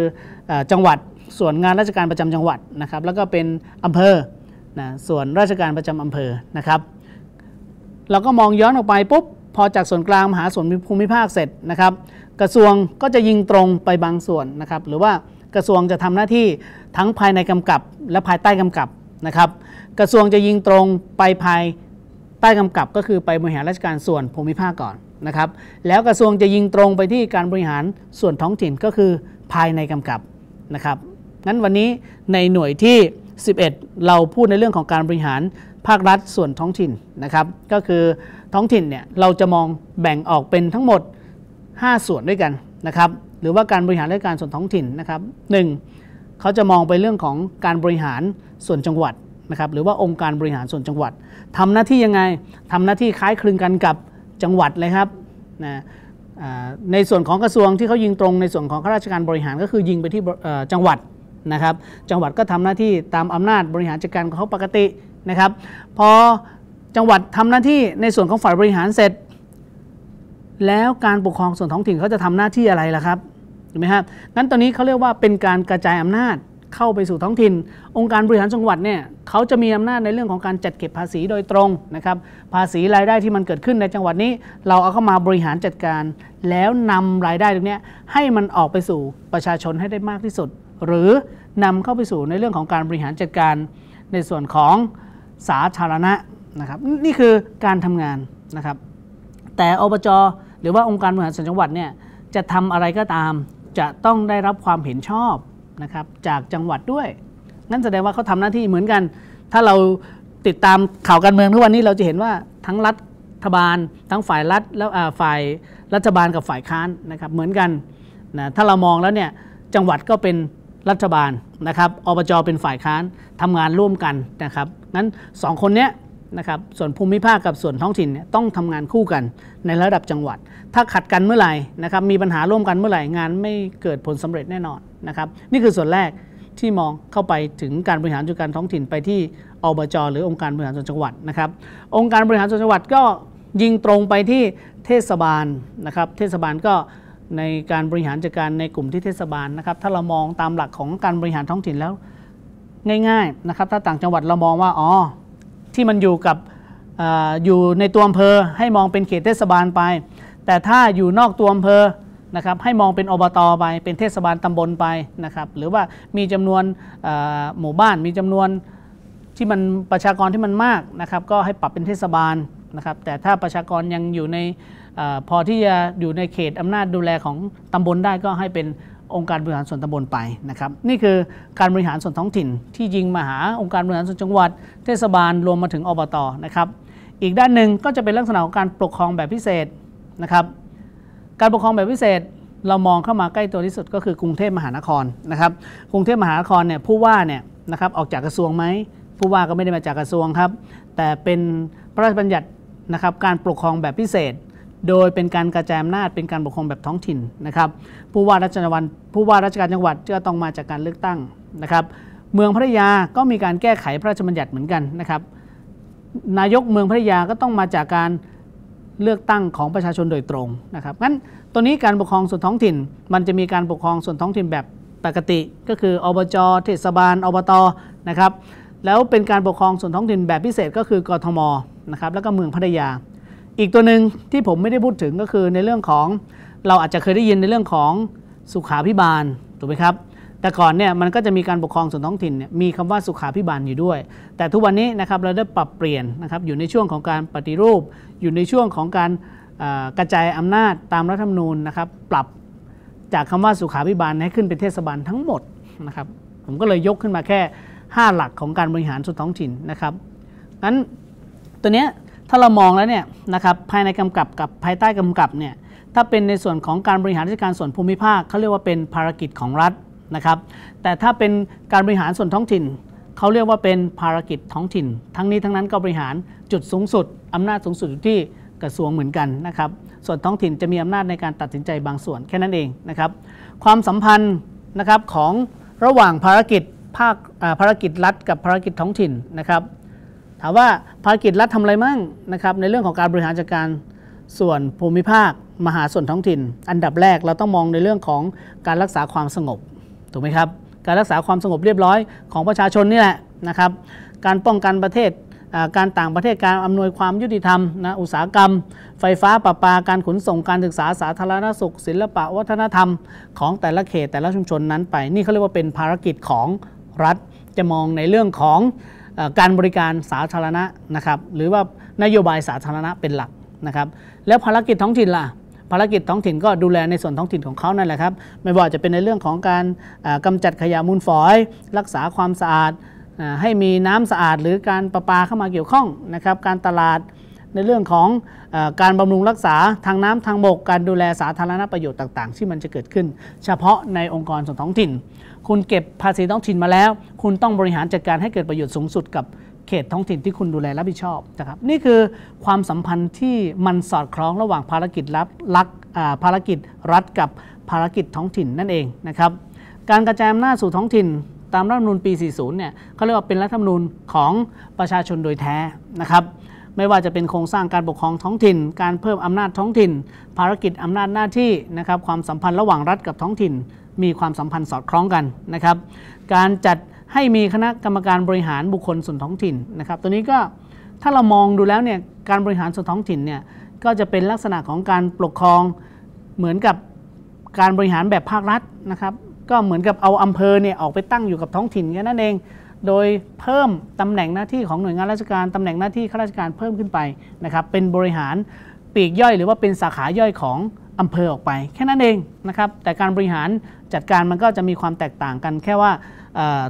Speaker 1: จังหวัดส่วนงานราชการประจำจังหวัดนะครับ แล้วก็เป็นอำเภอนะส่วนราชการประจำอำเภอนะครับ เราก็มองย้อนออกไปปุ๊บพอจากส่วนกลางมหาส่วนภูมิภาคเสร็จนะครับ กระทรวงก็จะยิงตรงไปบางส่วนนะครับหรือว่ากระทรวงจะทำหน้าที่ทั้งภายในกำกับและภายใต้กำกับนะครับ กระทรวงจะยิงตรงไปภายใต้กำกับก็คือไปบริหารราชการส่วนภูมิภาคก่อนนะครับแล้วกระทรวงจะยิงตรงไปที่การบริหารส่วนท้องถิ่นก็คือภายในกำกับนะครับงั้นวันนี้ในหน่วยที่ 11 เราพูดในเรื่องของการบริหารภาครัฐส่วนท้องถิ่นนะครับก็คือท้องถิ่นเนี่ยเราจะมองแบ่งออกเป็นทั้งหมด 5 ส่วนด้วยกันนะครับหรือว่าการบริหารราชการส่วนท้องถิ่นนะครับ 1. เขาจะมองไปเรื่องของการบริหารส่วนจังหวัดนะครับหรือว่าองค์การบริหารส่วนจังหวัด ทำหน้าที่ยังไงทำหน้าที่คล้ายคลึงกันกับจังหวัดเลยครับนะในส่วนของกระทรวงที่เขายิงตรงในส่วนของข้าราชการบริหารก็คือยิงไปที่จังหวัดนะครับจังหวัดก็ทำหน้าที่ตามอำนาจบริหารจัดการของเขาปกตินะครับ พอจังหวัดทำหน้าที่ในส่วนของฝ่ายบริหารเสร็จ แล้วการปกครองส่วนท้องถิ่นเขาจะทำหน้าที่อะไรล่ะครับถูกไหมครับงั้นตอนนี้เขาเรียกว่าเป็นการกระจายอำนาจเข้าไปสู่ท้องถิ่น องค์การบริหารจังหวัดเนี่ยเขาจะมีอำนาจในเรื่องของการจัดเก็บภาษีโดยตรงนะครับภาษีรายได้ที่มันเกิดขึ้นในจังหวัดนี้ เราเอาเข้ามาบริหารจัดการ แล้วนำรายได้ตรงนี้ให้มันออกไปสู่ประชาชนให้ได้มากที่สุด หรือนำเข้าไปสู่ในเรื่องของการบริหารจัดการในส่วนของสาธารณะนะครับ นี่คือการทำงานนะครับแต่อบจหรือว่าองค์การบริหารส่วนจังหวัดเนี่ยจะทำอะไรก็ตาม จะต้องได้รับความเห็นชอบนะครับจากจังหวัดด้วย นั่นแสดงว่าเขาทำหน้าที่เหมือนกัน ถ้าเราติดตามข่าวการเมืองทุกวันนี้ เราจะเห็นว่าทั้งรัฐบาล ทั้งฝ่ายรัฐแล้วฝ่ายรัฐบาลกับฝ่ายค้านนะครับ เหมือนกันนะถ้าเรามองแล้วเนี่ย จังหวัดก็เป็นรัฐบาลนะครับอบจเป็นฝ่ายค้านทำงานร่วมกันนะครับ งั้น2คนเนี้ยนะครับส่วนภูมิภาคกับส่วนท้องถิ่นเนี่ยต้องทำงานคู่กันในระดับจังหวัด ถ้าขัดกันเมื่อไหร่นะครับมีปัญหาร่วมกันเมื่อไหร่งานไม่เกิดผลสำเร็จแน่นอนนะครับนี่คือส่วนแรกที่มองเข้าไปถึงการบริหารจัดการท้องถิ่น ไปที่อบจหรือองค์การบริหารส่วนจังหวัดนะครับ องค์การบริหารส่วนจังหวัดก็ยิงตรงไปที่เทศบาลนะครับเทศบาลก็ในการบริหารจัดการในกลุ่มที่เทศบาลนะครับ ถ้าเรามองตามหลักของการบริหารท้องถิ่นแล้ว ง่ายๆนะครับถ้าต่างจังหวัดเรามองว่าอ๋อที่มันอยู่กับออยู่ในตัวอำเภอให้มองเป็นเขตเทศบาลไป แต่ถ้าอยู่นอกตัวอำเภอนะครับให้มองเป็นอบตไป เป็นเทศบาลตำบลไปนะครับ หรือว่ามีจำนวนหมู่บ้านมีจำนวนที่มันประชากรที่มันมากนะครับ ก็ให้ปรับเป็นเทศบาลนะครับแต่ถ้าประชากรยังอยู่ในอพอที่จะอยู่ในเขตอำนาจดูแลของตำบลได้ก็ให้เป็นองค์การบริหารส่วนตำบลไปนะครับนี่คือการบริหารส่วนท้องถิ่นที่ยิงมาหาองค์การบริหารส่วนจังหวัด เทศบาลรวมมาถึงอบตนะครับอีกด้านหนึ่งก็จะเป็นลักษณะของการปกครองแบบพิเศษนะครับการปกครองแบบพิเศษเรามองเข้ามาใกล้ตัวที่สุด ก็คือกรุงเทพมหานครนะครับกรุงเทพมหานครเนี่ยผู้ว่าเนี่ยนะครับออกจากกระทรวงไหมผู้ว่าก็ไม่ได้มาจากกระทรวงครับ แต่เป็นพระราชบัญญัตินะครับการปกครองแบบพิเศษโดยเป็นการกระจายอำนาจเป็นการปกครองแบบท้องถิ่นนะครับ ผู้ว่าราชการจังหวัดผู้ว่าราชการจังหวัดจะต้องมาจากการเลือกตั้งนะครับ เมืองพัทยาก็มีการแก้ไขพระราชบัญญัติเหมือนกันนะครับ นายกเมืองพัทยาก็ต้องมาจากการเลือกตั้งของประชาชนโดยตรงนะครับ งั้นตัวนี้การปกครองส่วนท้องถิ่นมันจะมีการปกครองส่วนท้องถิ่นแบบปกติ ก็คืออบจเทศบาล อบตนะครับแล้วเป็นการปกครองส่วนท้องถิ่นแบบพิเศษก็คือกทมนะครับแล้วก็เมืองพัทยาอีกตัวหนึ่งที่ผมไม่ได้พูดถึงก็คือในเรื่องของเราอาจจะเคยได้ยินในเรื่องของสุขาพิบาลถูกไหมครับ แต่ก่อนเนี่ยมันก็จะมีการปกครองส่วนท้องถิ่นเนี่ยมีคำว่าสุขาพิบาลอยู่ด้วย แต่ทุกวันนี้นะครับเราได้ปรับเปลี่ยนนะครับอยู่ในช่วงของการปฏิรูป อยู่ในช่วงของการกระจายอำนาจตามรัฐธรรมนูญนะครับ ปรับจากคำว่าสุขาพิบาลให้ขึ้นเป็นเทศบาลทั้งหมดนะครับ ผมก็เลยยกขึ้นมาแค่ 5 หลักของการบริหารส่วนท้องถิ่นนะครับนั้นตัวเนี้ยถ้าเรามองแล้วเนี่ยนะครับภายในกำกับกับภายใต้กำกับเนี่ยถ้าเป็นในส่วนของการบริหารราชการส่วนภูมิภาคเขาเรียกว่าเป็นภารกิจของรัฐนะครับแต่ถ้าเป็นการบริหารส่วนท้องถิ่นเขาเรียกว่าเป็นภารกิจท้องถิ่น ทั้งนี้ทั้งนั้นก็บริหารจุดสูงสุดอำนาจสูงสุดอยู่ที่กระทรวงเหมือนกันนะครับ ส่วนท้องถิ่นจะมีอำนาจในการตัดสินใจบางส่วนแค่นั้นเองนะครับ ความสัมพันธ์นะครับของระหว่างภารกิจภาคภารกิจรัฐกับภารกิจท้องถิ่นนะครับถามว่าภารกิจรัฐทำอะไรมั่งนะครับในเรื่องของการบริหารจัดการส่วนภูมิภาคมหาส่วนท้องถิ่น อันดับแรกเราต้องมองในเรื่องของการรักษาความสงบถูกไหมครับการรักษาความสงบเรียบร้อยของประชาชนนี่แหละนะครับการป้องกันประเทศการต่างประเทศการอำนวยความยุติธรรมนะอุตสาหกรรม ไฟฟ้าประปาการขนส่งการศึกษาสาธารณสุข ศิลปะวัฒนธรรมของแต่ละเขตแต่ละชุมชนนั้นไป นี่เขาเรียกว่าเป็นภารกิจของรัฐจะมองในเรื่องของการบริการสาธารณะนะครับหรือว่านโยบายสาธารณะเป็นหลักนะครับแล้วภารกิจท้องถิ่นล่ะ ภารกิจท้องถิ่นก็ดูแลในส่วนท้องถิ่นของเขานั่นแหละครับไม่ว่าจะเป็นในเรื่องของการกำจัดขยะมูลฝอย รักษาความสะอาด ให้มีน้ำสะอาดหรือการประปาเข้ามาเกี่ยวข้องนะครับการตลาดในเรื่องของอการบำรุงรักษาทางน้ำทางบก การดูแลสาธารณประโยชน์ต่างๆ ที่มันจะเกิดขึ้น เฉพาะในองค์กรส่วนท้องถิ่นคุณเก็บภาษีท้องถิ่นมาแล้ว คุณต้องบริหารจัดการให้เกิดประโยชน์สูงสุด กับเขตท้องถิ่นที่คุณดูแลรับผิดชอบนะครับ นี่คือความสัมพันธ์ที่มันสอดคล้องระหว่างภารกิจรับรักภารกิจรัฐกับภารกิจท้องถิ่นนั่นเองนะครับ การกระจายอำนาจสู่ท้องถิ่น ตามรัฐธรรมนูญปี 40 เนี่ยเขาเรียกว่าเป็นรัฐธรรมนูญของประชาชนโดยแท้นะครับ ไม่ว่าจะเป็นโครงสร้างการปกครองท้องถิ่น การเพิ่มอำนาจท้องถิ่น ภารกิจอำนาจหน้าที่นะครับ ความสัมพันธ์ระหว่างรัฐกับท้องถิ่นมีความสัมพันธ์สอดคล้องกันนะครับ การจัดให้มีคณะกรรมการบริหารบุคคลส่วนท้องถิ่นนะครับ ตัวนี้ก็ถ้าเรามองดูแล้วเนี่ยการบริหารส่วนท้องถิ่นเนี่ยก็จะเป็นลักษณะของการปกครองเหมือนกับการบริหารแบบภาครัฐนะครับ ก็เหมือนกับเอาอำเภอเนี่ยออกไปตั้งอยู่กับท้องถิ่นแค่นั้นเอง โดยเพิ่มตำแหน่งหน้าที่ของหน่วยงานราชการตำแหน่งหน้าที่ข้าราชการเพิ่มขึ้นไปนะครับเป็นบริหารปีกย่อย หรือว่าเป็นสาขาย่อยของอำเภอออกไปแค่นั้นเองนะครับ แต่การบริหารจัดการมันก็จะมีความแตกต่างกันแค่ว่า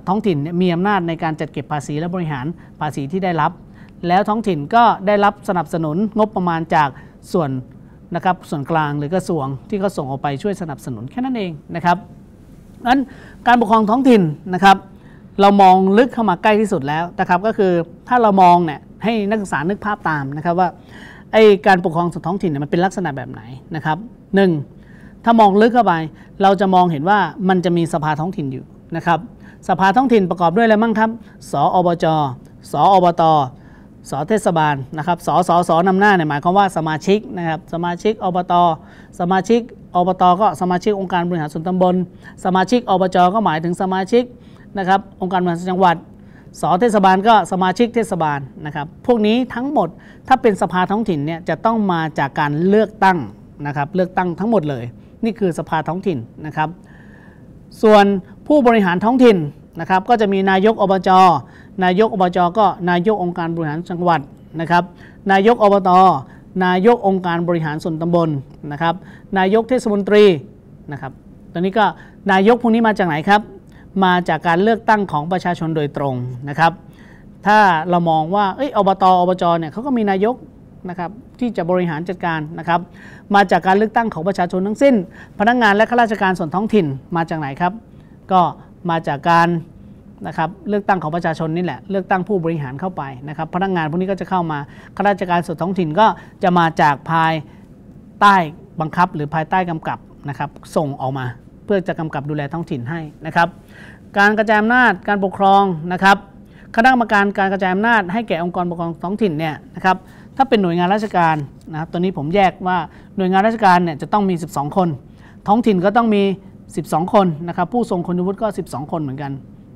Speaker 1: ท้องถิ่นมีอำนาจในการจัดเก็บภาษีและบริหารภาษีที่ได้รับ แล้วท้องถิ่นก็ได้รับสนับสนุนงบประมาณจากส่วนนะครับส่วนกลางหรือกระทรวงที่เขาส่งออกไปช่วยสนับสนุนแค่นั้นเองนะครับนั้นการปกครองท้องถิ่นนะครับ เรามองลึกเข้ามาใกล้ที่สุดแล้วนะครับ ก็คือถ้าเรามองเนี่ยให้นักศึกษานึกภาพตามนะครับว่าไอการปกครองส่วนท้องถิ่นเนี่ยมันเป็นลักษณะแบบไหนนะครับหนึ่งถ้ามองลึกเข้าไปเราจะมองเห็นว่ามันจะมีสภาท้องถิ่นอยู่นะครับสภาท้องถิ่นประกอบด้วยอะไรบ้างครับ สอบจสออบตสเทศบาลนะครับสสสนำหน้าเนี่ยหมายความว่าสมาชิกนะครับสมาชิกอบต สมาชิกอบต ก็สมาชิกองค์การบริหารส่วนตำบล สมาชิกอบจก็หมายถึงสมาชิกนะครับองค์การบริหารส่วนจังหวัดสเทศบาลก็สมาชิกเทศบาลนะครับ พวกนี้ทั้งหมดถ้าเป็นสภาท้องถิ่นเนี่ยจะต้องมาจากการเลือกตั้งนะครับเลือกตั้งทั้งหมดเลย นี่คือสภาท้องถิ่นนะครับ ส่วนผู้บริหารท้องถิ่นนะครับ ก็จะมีนายกอบจนายกอบจก็นายกองค์การบริหารจังหวัดนะครับ นายกอบตนายกองค์การบริหารส่วนตำบลนะครับ นายกเทศมนตรีนะครับตอนนี้ก็นายกพวกนี้มาจากไหนครับมาจากการเลือกตั้งของประชาชนโดยตรงนะครับ ถ้าเรามองว่าเอออบตอบจเนี่ยเขาก็มีนายกนะครับที่จะบริหารจัดการนะครับ มาจากการเลือกตั้งของประชาชนทั้งสิ้น พนักงงานและข้าราชการส่วนท้องถิ่นมาจากไหนครับ ก็มาจากการนะครับเลือกตั้งของประชาชนนี่แหละ เลือกตั้งผู้บริหารเข้าไปนะครับ พนักงงานพวกนี้ก็จะเข้ามาข้าราชการส่วนท้องถิ่นก็จะมาจากภายใต้บังคับหรือภายใต้กำกับนะครับ ส่งออกมาพื่อจะกำกับดูแลท้องถิ่นให้นะครับ การกระจายอำนาจการปกครองนะครับ คณะกรรมการการกระจายอำนาจให้แก่องค์กรปกครองท้องถิ่นเนี่ยนะครับถ้าเป็นหน่วยงานราชการนะครับตัวนี้ผมแยกว่าหน่วยงานราชการเนี่ยจะต้องมี 12 คน ท้องถิ่นก็ต้องมี 12 คนนะครับ ผู้ทรงคุณวุฒิก็ 12 คนเหมือนกัน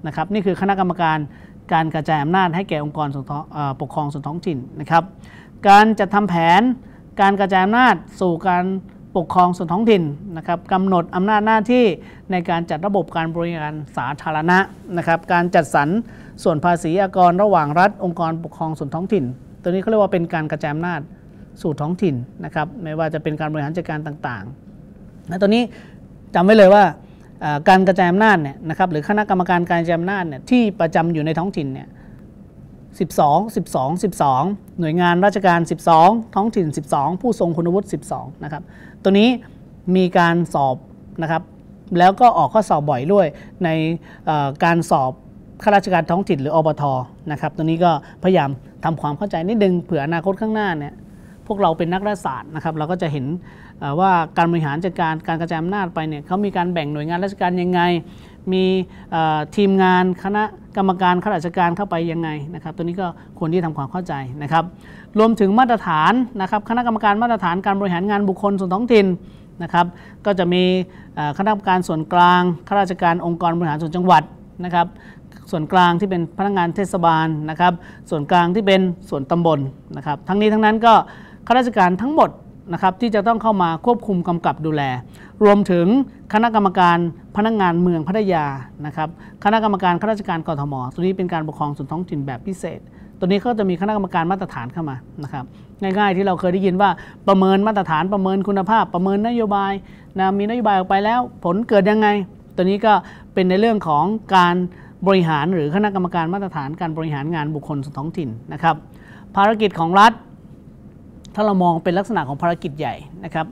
Speaker 1: นะครับนี่คือคณะกรรมการการกระจายอำนาจให้แก่องค์กรปกครองส่วนท้องถิ่นนะครับ การจัดทำแผนการกระจายอำนาจสู่การปกครองส่วนท้องถิ่นนะครับกำหนดอำนาจหน้าที่ในการจัดระบบการบริการสาธารณะนะครับ การจัดสรรส่วนภาษีอากรระหว่างรัฐองค์กรปกครองส่วนท้องถิ่น ตัวนี้เขาเรียกว่าเป็นการกระจายอำนาจสู่ท้องถิ่นนะครับไม่ว่าจะเป็นการบริหารจัดการต่างๆละตัวนี้จำไว้เลยว่าการกระจายอำนาจเนี่ยนะครับ หรือคณะกรรมการการกระจายอำนาจเนี่ยที่ประจำอยู่ในท้องถิ่นเนี่ย12 12 12 หน่วยงานราชการ 12 ท้องถิ่น 12 ผู้ทรงคุณวุฒิ12 นะครับตัวนี้มีการสอบนะครับแล้วก็ออกข้อสอบบ่อยด้วยในการสอบข้าราชการท้องถิ่น หรืออบทนะครับตัวนี้ก็พยายามทำความเข้าใจนิดนึงเผื่ออนาคตข้างหน้าเนี่ยพวกเราเป็นนักรัฐศาสตร์นะครับเราก็จะเห็นว่าการบริหารจัดการการกระจายอำนาจไปเนี่ยเขามีการแบ่งหน่วยงานราชการยังไง มีทีมงานคณะกรรมการข้าราชการเข้าไปยังไงนะครับ ตัวนี้ก็ควรที่ทำความเข้าใจนะครับรวมถึงมาตรฐานนะครับคณะกรรมการมาตรฐานการบริหารงานบุคคลส่วนท้องถิ่นนะครับ ก็จะมีคณะกรรมการส่วนกลางข้าราชการองค์กรบริหารส่วนจังหวัดนะครับ ส่วนกลางที่เป็นพนักงานเทศบาลนะครับ ส่วนกลางที่เป็นส่วนตำบลนะครับ ทั้งนี้ทั้งนั้นก็ข้าราชการทั้งหมดนะครับที่จะต้องเข้ามาควบคุมกำกับดูแล รวมถึงคณะกรรมการพนักงานเมืองพัทยานะครับ คณะกรรมการข้าราชการกรทมตัวนี้เป็นการปกครองส่วนท้องถิ่นแบบพิเศษตัวนี้ก็จะมีคณะกรรมการมาตรฐานเข้ามานะครับง่ายๆ ที่เราเคยได้ยินว่าประเมินมาตรฐานประเมินคุณภาพ ประเมินนโยบายนะมีนโยบายออกไปแล้วผลเกิดยังไง ตัวนี้ก็เป็นในเรื่องของการบริหารหรือคณะกรรมการมาตรฐานการบริหารงานบุคคลสท้องถิ่นนะครับ ภารกิจของรัฐ ถ้าเรามองเป็นลักษณะของภารกิจใหญ่นะครับ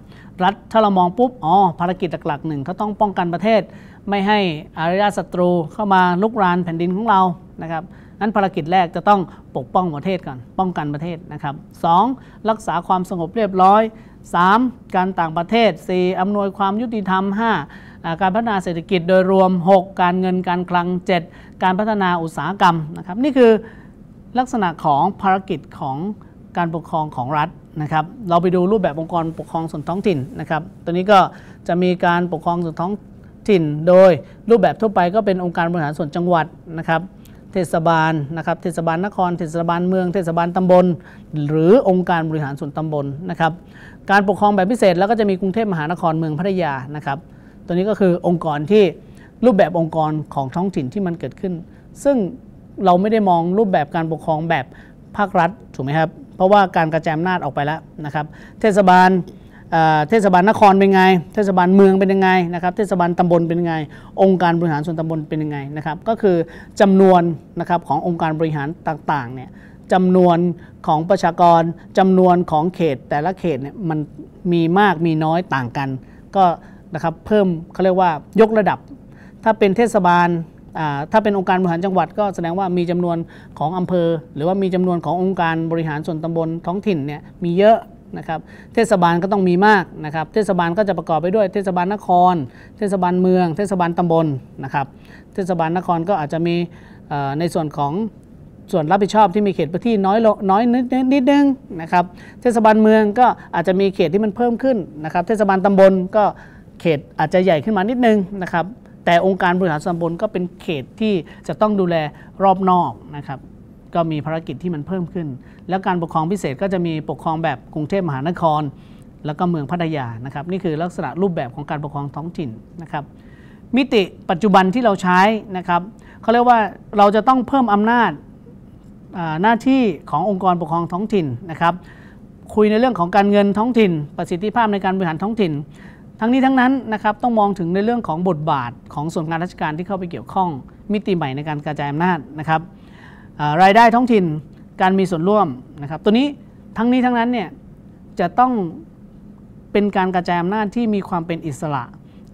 Speaker 1: รัฐถ้าเรามองปุ๊บอ๋อภารกิจหลักๆหนึ่งเขาต้องป้องกันประเทศ ไม่ให้อารยาศัตรูเข้ามาลุกรานแผ่นดินของเรานะครับนั้นภารกิจแรกจะต้องปกป้องประเทศก่อนป้องกันประเทศนะครับสรักษาความสงบเรียบร้อย 3. การต่างประเทศ 4. อำนวยความยุติธรรม 5. การพัฒนาเศรษฐกิจโดยรวม 6. การเงินการคลัง 7. การพัฒนาอุตสาหกรรมนะครับ นี่คือลักษณะของภารกิจของการปกครองของรัฐนะครับ เราไปดูรูปแบบองค์กรปกครองส่วนท้องถิ่นนะครับ ตัวนี้ก็จะมีการปกครองส่วนท้องถิ่น โดยรูปแบบทั่วไปก็เป็นองค์การบริหารส่วนจังหวัดนะครับเทศบาลนะครับเทศบาลนครเทศบาลเมืองเทศบาลตำบล หรือองค์การบริหารส่วนตำบลนะครับ การปกครองแบบพิเศษ แล้วก็จะมีกรุงเทพมหานครเมืองพัทยานะครับ ตัวนี้ก็คือองค์กรที่รูปแบบองค์กรของท้องถิ่นที่มันเกิดขึ้น ซึ่งเราไม่ได้มองรูปแบบการปกครองแบบภาครัฐถูกไหมครับ เพราะว่าการกระจายอำนาจออกไปแล้วนะครับ เทศบาลเทศบาลนครเป็นไง เทศบาลเมืองเป็นยังไงนะครับ เทศบาลตำบลเป็นยังไง องค์การบริหารส่วนตำบลเป็นยังไงนะครับ ก็คือจำนวนนะครับขององค์การบริหารต่างๆเนี่ยจำนวนของประชากรจำนวนของเขต แต่ละเขตเนี่ยมันมีมากมีน้อยต่างกัน ก็นะครับเพิ่มเขาเรียกว่ายกระดับ ถ้าเป็นเทศบาล ถ้าเป็นองค์การบริหารจังหวัด ก็แสดงว่ามีจำนวนของอำเภอ หรือว่ามีจำนวนขององค์การบริหารส่วนตำบลท้องถิ่นเนี่ยมีเยอะนะครับเทศบาลก็ต้องมีมากนะครับ เทศบาลก็จะประกอบไปด้วยเทศบาลนคร เทศบาลเมือง เทศบาลตำบลนะครับ เทศบาลนครก็อาจจะมีในส่วนของส่วนรับผิดชอบ ที่มีเขตพื้นที่น้อยลงน้อยนิดนิดนึงนะครับ เทศบาลเมืองก็อาจจะมีเขตที่มันเพิ่มขึ้นนะครับ เทศบาลตำบลก็เขตอาจจะใหญ่ขึ้นมานิดนึงนะครับ แต่องค์การบริหารส่วนตำบลก็เป็นเขตที่จะต้องดูแลรอบนอกนะครับก็มีภารกิจที่มันเพิ่มขึ้น แล้วการปกครองพิเศษก็จะมีปกครองแบบกรุงเทพมหานคร แล้วก็เมืองพัทยานะครับนี่คือลักษณะรูปแบบของการปกครองท้องถิ่นนะครับ มิติปัจจุบันที่เราใช้นะครับเขาเรียกว่าเราจะต้องเพิ่มอำนาจหน้าที่ขององค์กรปกครองท้องถิ่นนะครับ คุยในเรื่องของการเงินท้องถิ่น ประสิทธิภาพในการบริหารท้องถิ่น ทั้งนี้ทั้งนั้นนะครับต้องมองถึงในเรื่องของบทบาทของส่วนงานราชการที่เข้าไปเกี่ยวข้อง มิติใหม่ในการกระจายอำนาจนะครับรายได้ท้องถิ่น การมีส่วนร่วมนะครับ ตัวนี้ทั้งนี้ทั้งนั้นเนี่ยจะต้องเป็นการกระจายอำนาจที่มีความเป็นอิสระ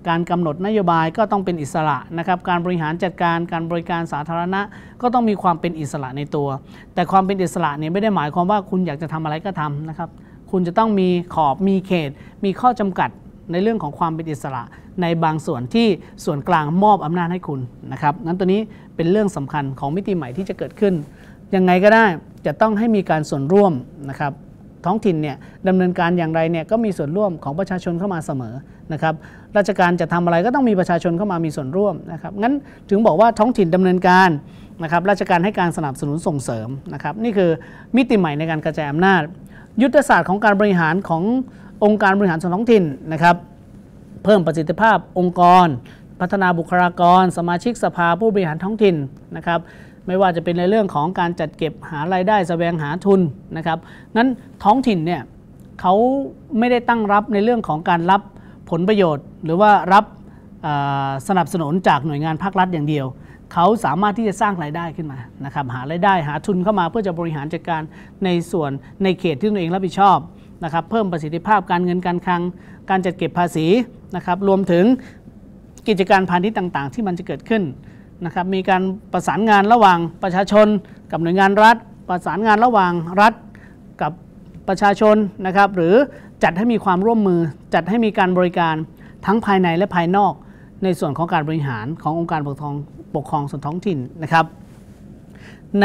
Speaker 1: การกำหนดนโยบายก็ต้องเป็นอิสระนะครับ การบริหารจัดการ การบริการสาธารณะ ก็ต้องมีความเป็นอิสระในตัว แต่ความเป็นอิสระเนี่ยไม่ได้หมายความว่าคุณอยากจะทำอะไรก็ทำนะครับ คุณจะต้องมีขอบ มีเขต มีข้อจำกัดในเรื่องของความเป็นอิสระในบางส่วนที่ส่วนกลางมอบอำนาจให้คุณนะครับนั้นตัวนี้เป็นเรื่องสำคัญของมิติใหม่ที่จะเกิดขึ้นยังไงก็ได้จะต้องให้มีการส่วนร่วมนะครับ ท้องถิ่นเนี่ยดำเนินการอย่างไรเนี่ยก็มีส่วนร่วมของประชาชนเข้ามาเสมอนะครับราชการจะทำอะไรก็ต้องมีประชาชนเข้ามามีส่วนร่วมนะครับงั้นถึงบอกว่าท้องถิ่นดำเนินการนะครับราชการให้การสนับสนุนส่งเสริมนะครับนี่คือมิติใหม่ในการกระจายอำนาจ ยุทธศาสตร์ของการบริหารขององค์การบริหารส่วนท้องถิ่นนะครับเพิ่มประสิทธิภาพ องค์กร พัฒนาบุคลากร สมาชิกสภาผู้บริหารท้องถิ่นนะครับไม่ว่าจะเป็นในเรื่องของการจัดเก็บหารายได้สแสวงหาทุนนะครับนั้นท้องถิ่นเนี่ยเขาไม่ได้ตั้งรับในเรื่องของการรับผลประโยชน์ หรือว่ารับสนับสนุนจากหน่วยงานภาครัฐอย่างเดียวเขาสามารถที่จะสร้างรายได้ขึ้นมานะครับหารายได้หาทุนเข้ามา เพื่อจะบริหารจัดการในส่วนในเขตที่ตัวเองรับผิดชอบนะครับเพิ่มประสิทธิภาพการเงินการคลังการจัดเก็บภาษีนะครับ รวมถึงกิจการพาณิชย์ต่างๆ ที่มันจะเกิดขึ้นนะครับ มีการประสานงานระหว่างประชาชน กับหน่วยงานรัฐ ประสานงานระหว่างรัฐกับประชาชนนะครับ หรือจัดให้มีความร่วมมือจัดให้มีการบริการทั้งภายในและภายนอกในส่วนของการบริหารขององค์การปกครองปกครองส่วนท้องถิ่นนะครับ ใน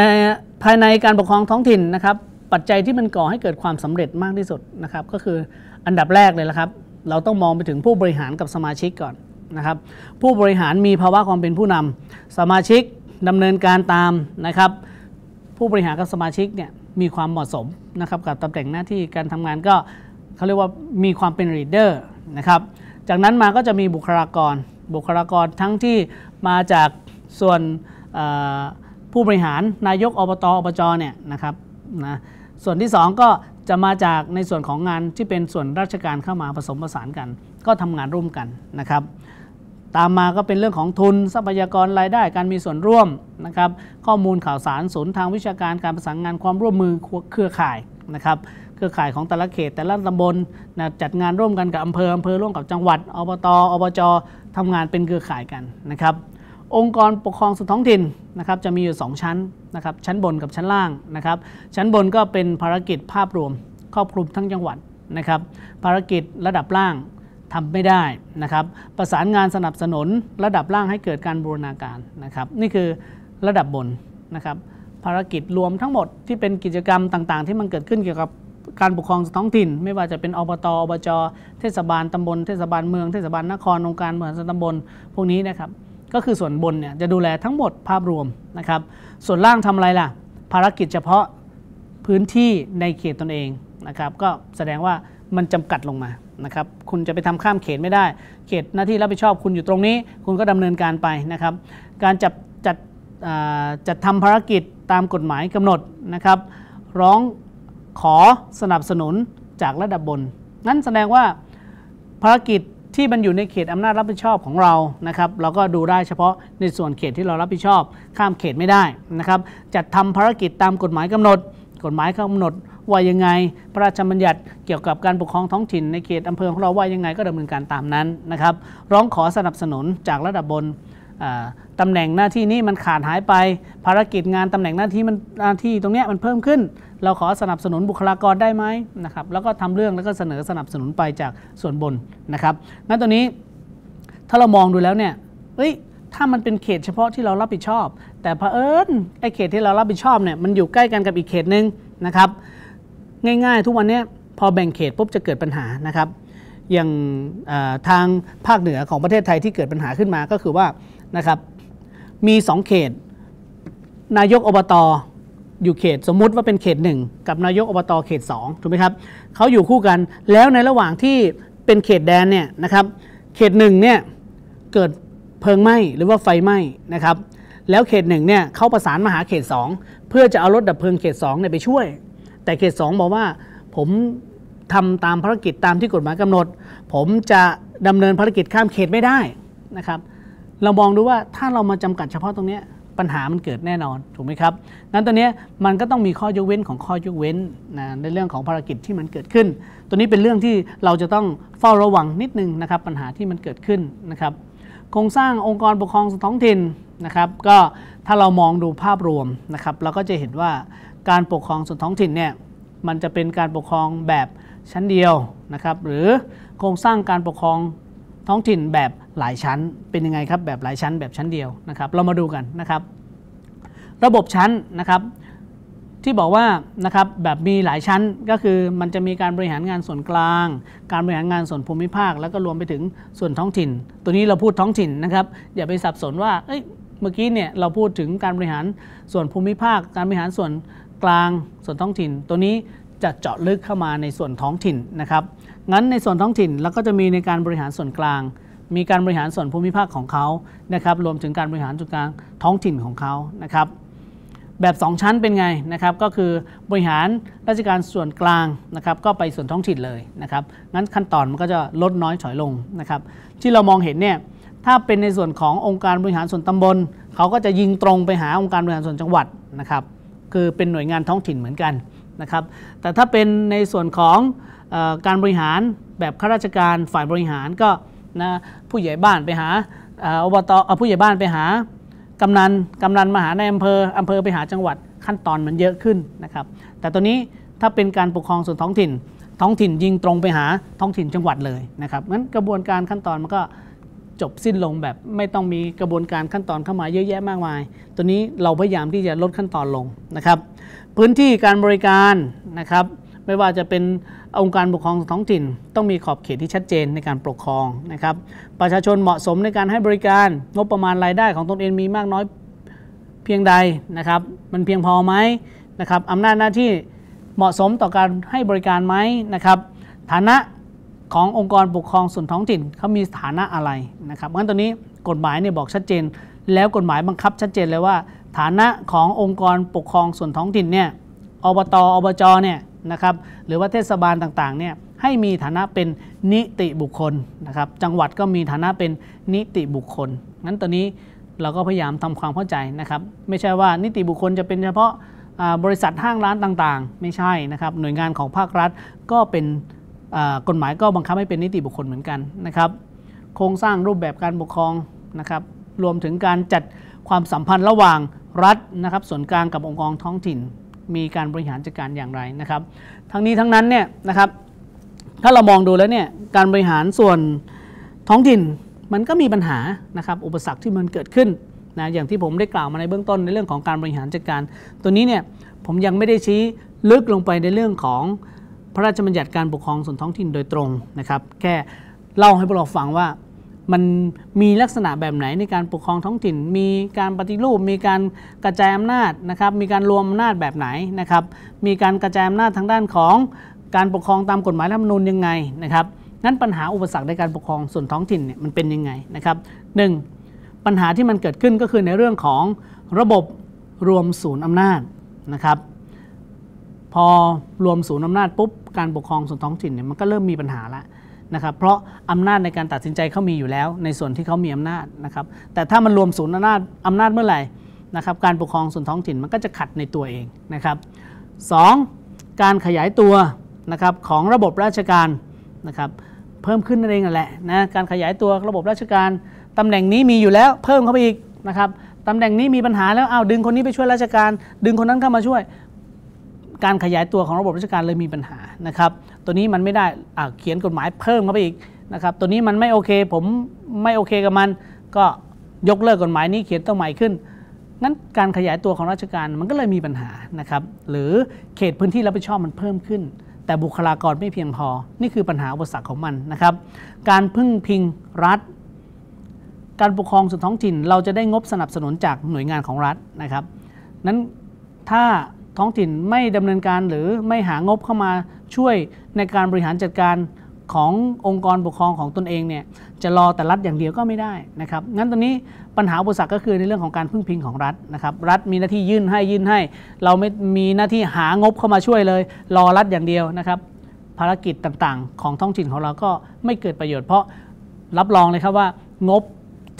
Speaker 1: ภายในการปกครองท้องถิ่นนะครับปัจจัยที่มันก่อให้เกิดความสำเร็จมากที่สุดนะครับ ก็คืออันดับแรกเลยละครับ เราต้องมองไปถึงผู้บริหารกับสมาชิกก่อนนะครับ ผู้บริหารมีภาวะความเป็นผู้นำสมาชิกดำเนินการตามนะครับ ผู้บริหารกับสมาชิกเนี่ยมีความเหมาะสมนะครับ กับตำแหน่งหน้าที่การทำงานก็เขาเรียกว่ามีความเป็นลีดเดอร์นะครับจากนั้นมาก็จะมีบุคลากร บุคลากรทั้งที่มาจากส่วนผู้บริหารนายกอบตอบจเนี่ยนะครับนะส่วนที่ 2 ก็จะมาจากในส่วนของงานที่เป็นส่วนราชการเข้ามาผสมผสานกัน ก็ทำงานร่วมกันนะครับ ตามมาก็เป็นเรื่องของทุน ทรัพยากรรายได้การมีส่วนร่วมนะครับ ข้อมูลข่าวสารศูนย์ ทางวิชาการการประสานงานความร่วมมือเครือข่ายนะครับ เครือข่ายของแต่ละเขตแต่ละตำบลนะจัดงานร่วมกันกับอำเภออำเภอร่วมกับจังหวัดอบตอบจทำงานเป็นเครือข่ายกันนะครับองค์กรปกครองส่วนท้องถิ่นนะครับ จะมีอยู่ 2 ชั้นนะครับ ชั้นบนกับชั้นล่างนะครับ ชั้นบนก็เป็นภารกิจภาพรวม ครอบคลุมทั้งจังหวัดนะครับ ภารกิจระดับล่างทำไม่ได้นะครับ ประสานงานสนับสนุนระดับล่างให้เกิดการบูรณาการนะครับ นี่คือระดับบนนะครับ ภารกิจรวมทั้งหมดที่เป็นกิจกรรมต่างๆ ที่มันเกิดขึ้นเกี่ยวกับการปกครองท้องถิ่น ไม่ว่าจะเป็นอบตอบจเทศบาลตำบลเทศบาลเมือง เทศบาลนครองค์การเหมือนตำบลพวกนี้นะครับก็คือส่วนบนเนี่ยจะดูแลทั้งหมดภาพรวมนะครับ ส่วนล่างทำอะไรล่ะ ภารกิจเฉพาะพื้นที่ในเขตตนเองนะครับ ก็แสดงว่ามันจำกัดลงมานะครับคุณจะไปทำข้ามเขตไม่ได้ เขตหน้าที่รับผิดชอบคุณอยู่ตรงนี้ คุณก็ดำเนินการไปนะครับ การจัดจัดจัดทำภารกิจตามกฎหมายกำหนดนะครับร้องขอสนับสนุนจากระดับบน นั้นแสดงว่าภารกิจที่มันอยู่ในเขตอำนาจรับผิดชอบของเรา นะครับ เราก็ดูได้เฉพาะในส่วนเขตที่เรารับผิดชอบ ข้ามเขตไม่ได้นะครับ จัดทำภารกิจตามกฎหมายกำหนด กฎหมายกำหนดว่ายังไง พระราชบัญญัติเกี่ยวกับการปกครองท้องถิ่นในเขตอำเภอของเราว่ายังไงก็ดำเนินการตามนั้นนะครับ ร้องขอสนับสนุนจากระดับบนตำแหน่งหน้าที่นี้มันขาดหายไปภารกิจงานตำแหน่งหน้าที่มันหน้าที่ตรงนี้มันเพิ่มขึ้น เราขอสนับสนุนบุคลากรได้ไหมนะครับ แล้วก็ทำเรื่องแล้วก็เสนอสนับสนุนไปจากส่วนบนนะครับงั้นตัวนี้ถ้าเรามองดูแล้วเนี่ยเอ้ยถ้ามันเป็นเขตเฉพาะที่เรารับผิดชอบ แต่เผอิญไอ้เขตที่เรารับผิดชอบเนี่ยมันอยู่ใกล้กันกับอีกเขตหนึ่งนะครับ ง่ายๆทุกวันนี้พอแบ่งเขตปุ๊บจะเกิดปัญหานะครับ อย่างทางภาคเหนือของประเทศไทยที่เกิดปัญหาขึ้นมาก็คือว่านะครับมีสองเขตนายกอบตอยู่เขตสมมุติว่าเป็นเขตหนึ่งกับนายกอบตเขต2ถูกไหมครับเขาอยู่คู่กันแล้วในระหว่างที่เป็นเขตแดนเนี่ยนะครับ เขตหนึ่งเนี่ยเกิดเพลิงไหม้หรือว่าไฟไหม้นะครับแล้วเขตหนึ่งเนี่ยเขาประสานมาหาเขต 2 เพื่อจะเอารถดับเพลิงเขต2เนี่ยไปช่วย แต่เขต 2 บอกว่าผมทำตามภารกิจตามที่กฎหมายกำหนด ผมจะดำเนินภารกิจข้ามเขตไม่ได้นะครับเรามองดูว่าถ้าเรามาจำกัดเฉพาะตรงนี้ปัญหามันเกิดแน่นอนถูกไหมครับนั้นตัวนี้มันก็ต้องมีข้อยกเว้นของข้อยกเว้นนะในเรื่องของภารกิจที่มันเกิดขึ้น ตัวนี้เป็นเรื่องที่เราจะต้องเฝ้าระวังนิดนึงนะครับ ปัญหาที่มันเกิดขึ้นนะครับโครงสร้างองค์กรปกครองท้องถิ่นนะครับ ก็ถ้าเรามองดูภาพรวมนะครับ เราก็จะเห็นว่าการปกครองส่วนท้องถิ่นเนี่ยมันจะเป็นการปกครองแบบชั้นเดียวนะครับ หรือโครงสร้างการปกครองท้องถิ่นแบบหลายชั้นเป็นยังไงครับ แบบหลายชั้นแบบชั้นเดียวนะครับ เรามาดูกันนะครับ ระบบชั้นนะครับที่บอกว่านะครับแบบมีหลายชั้นก็คือมันจะมีการบริหารงานส่วนกลาง การบริหารงานส่วนภูมิภาค แล้วก็รวมไปถึงส่วนท้องถิ่น ตัวนี้เราพูดท้องถิ่นนะครับอย่าไปสับสนว่าเอ้ยเมื่อกี้เนี่ยเราพูดถึงการบริหารส่วนภูมิภาค การบริหารส่วนกลาง ส่วนท้องถิ่น ตัวนี้จะเจาะลึกเข้ามาในส่วนท้องถิ่นนะครับ งั้นในส่วนท้องถิ่นเราก็จะมีในการบริหารส่วนกลางมีการบริหารส่วนภูมิภาคของเขานะครับ รวมถึงการบริหารจุดกลางท้องถิ่นของเขานะครับ แบบ 2 ชั้นเป็นไง นะครับ ก็คือบริหารราชการส่วนกลาง นะครับ ก็ไปส่วนท้องถิ่นเลย นะครับ งั้นขั้นตอนมันก็จะลดน้อยถอยลง นะครับ ที่เรามองเห็นเนี่ย ถ้าเป็นในส่วนขององค์การบริหารส่วนตำบล เขาก็จะยิงตรงไปหาองค์การบริหารส่วนจังหวัด นะครับ คือเป็นหน่วยงานท้องถิ่นเหมือนกัน นะครับ แต่ถ้าเป็นในส่วนของอการบริหารแบบข้าราชการฝ่ายบริหารก็นะผู้ใหญ่บ้านไปหาอบตอผู้ใหญ่บ้านไปหา กำนันกำนันมาหาในอำเภออำเภอไปหาจังหวัดขั้นตอนมันเยอะขึ้นนะครับ แต่ตัวนี้ถ้าเป็นการปกครองส่วนท้องถิ่น ท้องถิ่นยิงตรงไปหาท้องถิ่นจังหวัดเลยนะครับงั้นกระบวนการขั้นตอนมันก็จบสิ้นลงแบบไม่ต้องมีกระบวนการขั้นตอนเข้ามาเยอะแยะมากมายตัวนี้เราพยายามที่จะลดขั้นตอนลงนะครับพื้นที่การบริการนะครับไม่ว่าจะเป็นองค์การปกครองท้องถิ่น ต้องมีขอบเขตที่ชัดเจนในการปกครองนะครับประชาชนเหมาะสมในการให้บริการงบประมาณรายได้ของตนเองมีมากน้อยเพียงใดนะครับมันเพียงพอไหมนะครับอำนาจหน้าที่เหมาะสมต่อการให้บริการไหมนะครับฐานะขององค์กรปกครองส่วนท้องถิ่นเขามีฐานะอะไรนะครับเพราะฉะนั้นตอนนี้กฎหมายเนี่ยบอกชัดเจน แล้วกฎหมายบังคับชัดเจนเลยว่า ฐานะขององค์กรปกครองส่วนท้องถิ่นเนี่ยอบตอบจเนี่ยนะครับหรือว่าเทศบาลต่างๆเนี่ยให้มีฐานะเป็นนิติบุคคลนะครับจังหวัดก็มีฐานะเป็นนิติบุคคลงั้นตอนนี้เราก็พยายามทำความเข้าใจนะครับไม่ใช่ว่านิติบุคคลจะเป็นเฉพาะบริษัทห้างร้านต่างๆ ไม่ใช่นะครับหน่วยงานของภาครัฐก็เป็นกฎหมายก็บังคับให้เป็นนิติบุคคลเหมือนกันนะครับโครงสร้างรูปแบบการปกครองนะครับรวมถึงการจัดความสัมพันธ์ระหว่างรัฐนะครับส่วนกลางกับองค์กรท้องถิ่นมีการบริหารจัดการอย่างไรนะครับ ทั้งนี้ทั้งนั้นเนี่ยนะครับ ถ้าเรามองดูแล้วเนี่ยการบริหารส่วนท้องถิ่นมันก็มีปัญหานะครับ อุปสรรคที่มันเกิดขึ้นนะอย่างที่ผมได้กล่าวมาในเบื้องต้นในเรื่องของการบริหารจัดการตัวนี้เนี่ยผมยังไม่ได้ชี้ลึกลงไปในเรื่องของพระราชบัญญัติการปกครองส่วนท้องถิ่นโดยตรงนะครับแค่เล่าให้พวกเราฟังว่ามันมีลักษณะแบบไหนในการปกครองท้องถิ่น มีการปฏิรูป มีการกระจายอำนาจนะครับ มีการรวมอำนาจแบบไหนนะครับ มีการกระจายอำนาจทางด้านของการปกครองตามกฎหมายรัฐธรรมนูญยังไงนะครับนั้นปัญหาอุปสรรคในการปกครองส่วนท้องถิ่นเนี่ยมันเป็นยังไงนะครับหนึ่งปัญหาที่มันเกิดขึ้นก็คือในเรื่องของระบบรวมศูนย์อำนาจนะครับ พอรวมศูนย์อำนาจปุ๊บการปกครองส่วนท้องถิ่นเนี่ยมันก็เริ่มมีปัญหาละนะครับ เพราะอำนาจในการตัดสินใจเขามีอยู่แล้วในส่วนที่เขามีอำนาจนะครับ แต่ถ้ามันรวมศูนย์อำนาจอำนาจเมื่อไหร่นะครับ การปกครองส่วนท้องถิ่นมันก็จะขัดในตัวเองนะครับสการขยายตัวนะครับของระบบราชการนะครับ เพิ่มขึ้นนั่นเองแหละนะ การขยายตัวระบบราชการ ตำแหน่งนี้มีอยู่แล้วเพิ่มเข้าไปอีกนะครับ ตำแหน่งนี้มีปัญหาแล้วเอาดึงคนนี้ไปช่วยราชการ ดึงคนนั้นเข้ามาช่วยการขยายตัวของระบบราชการเลยมีปัญหานะครับ ตัวนี้มันไม่ได้อ่าเขียนกฎหมายเพิ่มเข้าไปอีกนะครับ ตัวนี้มันไม่โอเคผมไม่โอเคกับมัน ก็ยกเลิกกฎหมายนี้เขียนตัวใหม่ขึ้นงั้นการขยายตัวของราชการมันก็เลยมีปัญหานะครับ หรือเขตพื้นที่รับผิดชอบมันเพิ่มขึ้น แต่บุคลากรไม่เพียงพอ นี่คือปัญหาอุปสรรคของมันนะครับ การพึ่งพิงรัฐ การปกครองส่วนท้องถิ่น เราจะได้งบสนับสนุนจากหน่วยงานของรัฐนะครับนั้นถ้าท้องถิ่นไม่ดำเนินการหรือไม่หางบเข้ามาช่วยในการบริหารจัดการขององค์กรปกครองของตนเองเนี่ยจะรอแต่รัฐอย่างเดียวก็ไม่ได้นะครับ งั้นตอนนี้ปัญหาอุปสรรคก็คือในเรื่องของการพึ่งพิงของรัฐนะครับ รัฐมีหน้าที่ยื่นให้ยื่นให้ เราไม่มีหน้าที่หางบเข้ามาช่วยเลย รอรัฐอย่างเดียวนะครับ ภารกิจต่างๆ ของท้องถิ่นของเราก็ไม่เกิดประโยชน์ เพราะรับรองเลยครับว่างบ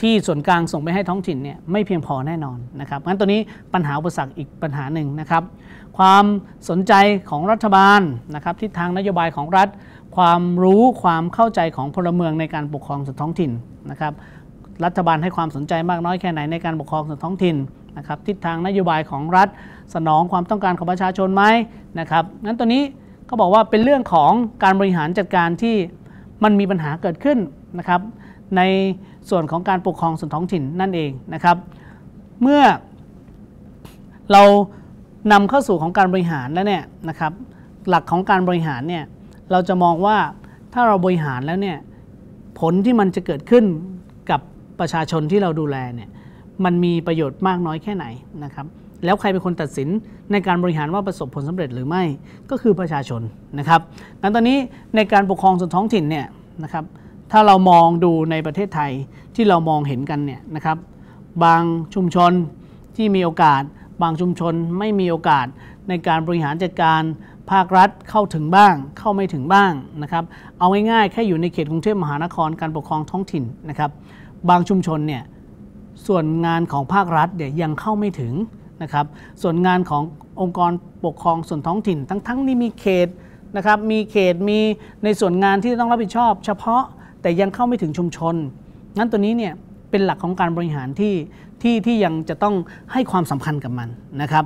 Speaker 1: ที่ส่วนกลางส่งไปให้ท้องถิ่นเนี่ยไม่เพียงพอแน่นอนนะครับ งั้นตัวนี้ปัญหาอุปสรรคอีกปัญหาหนึ่งนะครับความสนใจของรัฐบาลนะครับทิศทางนโยบายของรัฐ ความรู้ความเข้าใจของพลเมืองในการปกครองส่วนท้องถิ่นนะครับ รัฐบาลให้ความสนใจมากน้อยแค่ไหนในการปกครองส่วนท้องถิ่นนะครับทิศทางนโยบายของรัฐสนองความต้องการของประชาชนไหมนะครับนั้นตัวนี้เขาบอกว่าเป็นเรื่องของการบริหารจัดการที่มันมีปัญหาเกิดขึ้นนะครับ ในส่วนของการปกครองส่วนท้องถิ่นนั่นเองนะครับ เมื่อเรานำเข้าสู่ของการบริหารแล้วเนี่ยนะครับหลักของการบริหารเนี่ยเราจะมองว่าถ้าเราบริหารแล้วเนี่ยผลที่มันจะเกิดขึ้นกับประชาชนที่เราดูแลเนี่ยมันมีประโยชน์มากน้อยแค่ไหนนะครับแล้วใครเป็นคนตัดสินในการบริหารว่าประสบผลสำเร็จหรือไม่ ก็คือประชาชนนะครับดังตอนนี้ในการปกครองส่วนท้องถิ่นเนี่ยนะครับถ้าเรามองดูในประเทศไทยที่เรามองเห็นกันเนี่ยนะครับบางชุมชนที่มีโอกาสบางชุมชนไม่มีโอกาสในการบริหารจัดการภาครัฐเข้าถึงบ้างเข้าไม่ถึงบ้างนะครับ เอาง่ายๆ แค่อยู่ในเขตกรุงเทพมหานคร การปกครองท้องถิ่นนะครับ บางชุมชนเนี่ยส่วนงานของภาครัฐเนี่ยยังเข้าไม่ถึงนะครับส่วนงานขององค์กรปกครองส่วนท้องถิ่น ทั้ง ๆนี่มีเขตนะครับมีเขต มีในส่วนงานที่ต้องรับผิดชอบ เฉพาะแต่ยังเข้าไม่ถึงชุมชนนั้นตัวนี้เนี่ยเป็นหลักของการบริหารที่ที่ที่ยังจะต้องให้ความสำคัญกับมันนะครับ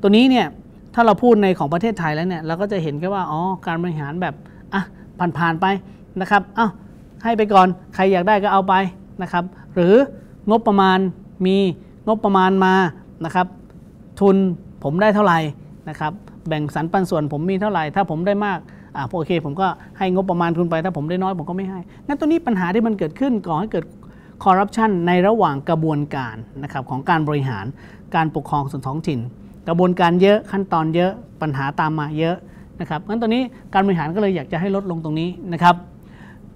Speaker 1: ตัวนี้เนี่ยถ้าเราพูดในของประเทศไทยแล้วเนี่ยเราก็จะเห็นแค่ว่าอ๋อการบริหารแบบอ่ะผ่านๆไปนะครับอ้าวให้ไปก่อนใครอยากได้ก็เอาไปนะครับ หรืองบประมาณมีงบประมาณมานะครับ ทุนผมได้เท่าไหร่นะครับ แบ่งสรรปันส่วนผมมีเท่าไหร่ถ้าผมได้มากอ่าโอเค ผมก็ให้งบประมาณคุณไป ถ้าผมได้น้อยผมก็ไม่ให้ งั้นตัวนี้ปัญหาที่มันเกิดขึ้นก่อให้เกิดคอร์รัปชันในระหว่างกระบวนการนะครับของการบริหารการปกครองส่วนท้องถิ่น กระบวนการเยอะขั้นตอนเยอะปัญหาตามมาเยอะนะครับงั้นตอนนี้การบริหารก็เลยอยากจะให้ลดลงตรงนี้นะครับ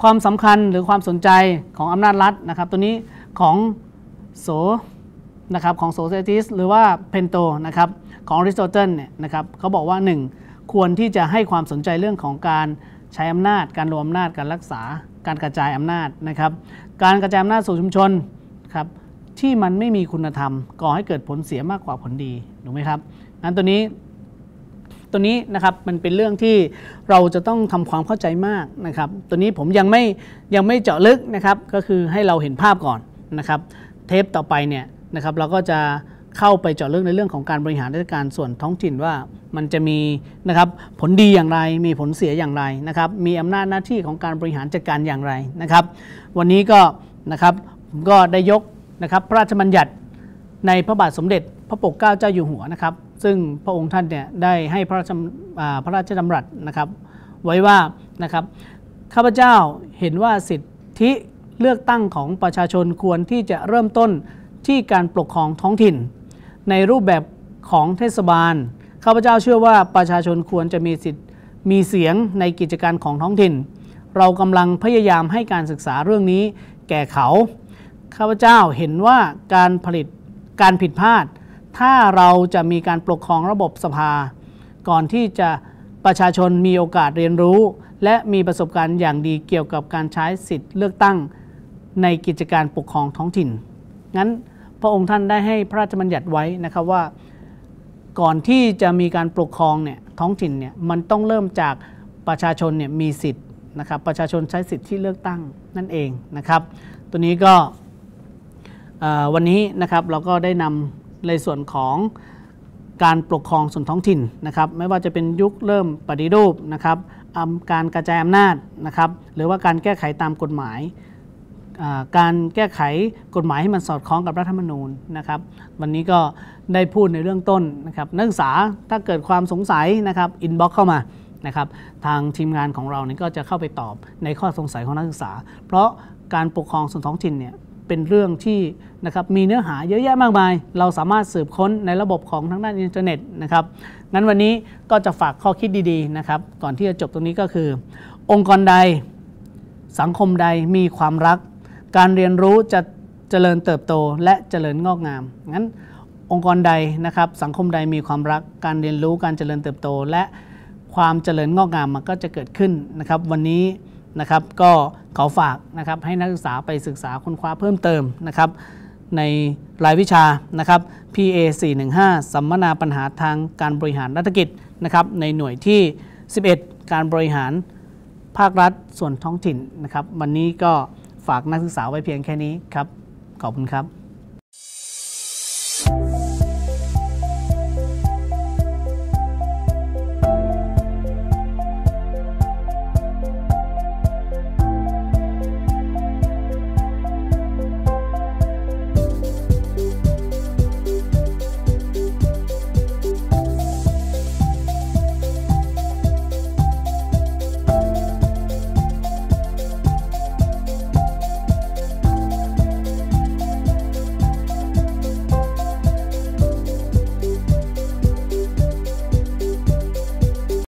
Speaker 1: ความสำคัญหรือความสนใจของอำนาจรัฐนะครับ ตัวนี้ของโสนะครับของโซเซติสหรือว่าเพนโตนะครับของอริสโตเติลเนี่ยนะครับเขาบอกว่า 1 ควรที่จะให้ความสนใจเรื่องของการใช้อำนาจ การรวมอำนาจการรักษา การกระจายอำนาจนะครับการกระจายอำนาจสู่ชุมชนครับที่มันไม่มีคุณธรรม ก่อให้เกิดผลเสียมากกว่าผลดีถูกไหมครับงั้นตัวนี้ ตัวนี้นะครับมันเป็นเรื่องที่เราจะต้องทำความเข้าใจมากนะครับ ตัวนี้ผมยังไม่ยังไม่เจาะลึกนะครับ ก็คือให้เราเห็นภาพก่อนนะครับ เทปต่อไปเนี่ยนะครับ เราก็จะเข้าไปเจาะลึกในเรื่องของการบริหารราชการส่วนท้องถิ่นว่ามันจะมีนะครับผลดีอย่างไรมีผลเสียอย่างไรนะครับมีอำนาจหน้าที่ของการบริหารจัดการอย่างไรนะครับ วันนี้ก็นะครับผมก็ได้ยกนะครับพระราชบัญญัติในพระบาทสมเด็จพระปกเกล้าเจ้าอยู่หัวนะครับ ซึ่งพระองค์ท่านเนี่ยได้ให้พระราชพระราชดำรัสนะครับ ไว้ว่านะครับข้าพเจ้าเห็นว่าสิทธิเลือกตั้งของประชาชนควรที่จะเริ่มต้นที่การปกครองท้องถิ่นในรูปแบบของเทศบาล ข้าพเจ้าเชื่อว่าประชาชนควรจะมีสิทธิ์มีเสียงในกิจการของท้องถิ่น เรากำลังพยายามให้การศึกษาเรื่องนี้แก่เขาข้าพเจ้าเห็นว่าการผลิตการผิดพลาด ถ้าเราจะมีการปกครองระบบสภา ก่อนที่จะประชาชนมีโอกาสเรียนรู้ และมีประสบการณ์อย่างดีเกี่ยวกับการใช้สิทธิ์เลือกตั้งในกิจการปกครองท้องถิ่นงั้นพระองค์ท่านได้ให้พระราชบัญญัติไว้นะครับว่าก่อนที่จะมีการปกครองเนี่ยท้องถิ่นเนี่ยมันต้องเริ่มจากประชาชนเนี่ยมีสิทธิ์นะครับ ประชาชนใช้สิทธิ์ที่เลือกตั้งนั่นเองนะครับ ตัวนี้ก็วันนี้นะครับเราก็ได้นำในส่วนของการปกครองส่วนท้องถิ่นนะครับ ไม่ว่าจะเป็นยุคเริ่มปฏิรูปนะครับการกระจายอำนาจนะครับหรือว่าการแก้ไขตามกฎหมายการแก้ไขกฎหมายให้มันสอดคล้องกับรัฐธรรมนูญนะครับวันนี้ก็ได้พูดในเรื่องต้นนะครับนักศึกษาถ้าเกิดความสงสัยนะครับอินบ็อกเข้ามานะครับทางทีมงานของเราเนี่ยก็จะเข้าไปตอบในข้อสงสัยของนักศึกษา เพราะการปกครองส่วนท้องถิ่นเนี่ยเป็นเรื่องที่นะครับมีเนื้อหาเยอะแยะมากมาย เราสามารถสืบค้นในระบบของทางด้านอินเทอร์เน็ตนะครับงั้นวันนี้ก็จะฝากข้อคิดดีๆนะครับก่อนที่จะจบตรงนี้ก็คือ องค์กรใด สังคมใดมีความรักการเรียนรู้จะเจริญเติบโตและเจริญงอกงาม งั้นองค์กรใดนะครับสังคมใดมีความรักการเรียนรู้การเจริญเติบโต และความเจริญงอกงามมันก็จะเกิดขึ้นนะครับ วันนี้นะครับก็ขอฝากนะครับให้นักศึกษาไปศึกษาค้นคว้าเพิ่มเติมนะครับ ในรายวิชานะครับ PA 415 สัมมนาปัญหาทางการบริหารรัฐกิจนะครับ ในหน่วยที่ 11 การบริหารภาครัฐส่วนท้องถิ่นนะครับ วันนี้ก็ฝากนักศึกษาไว้เพียงแค่นี้ครับ ขอบคุณครับ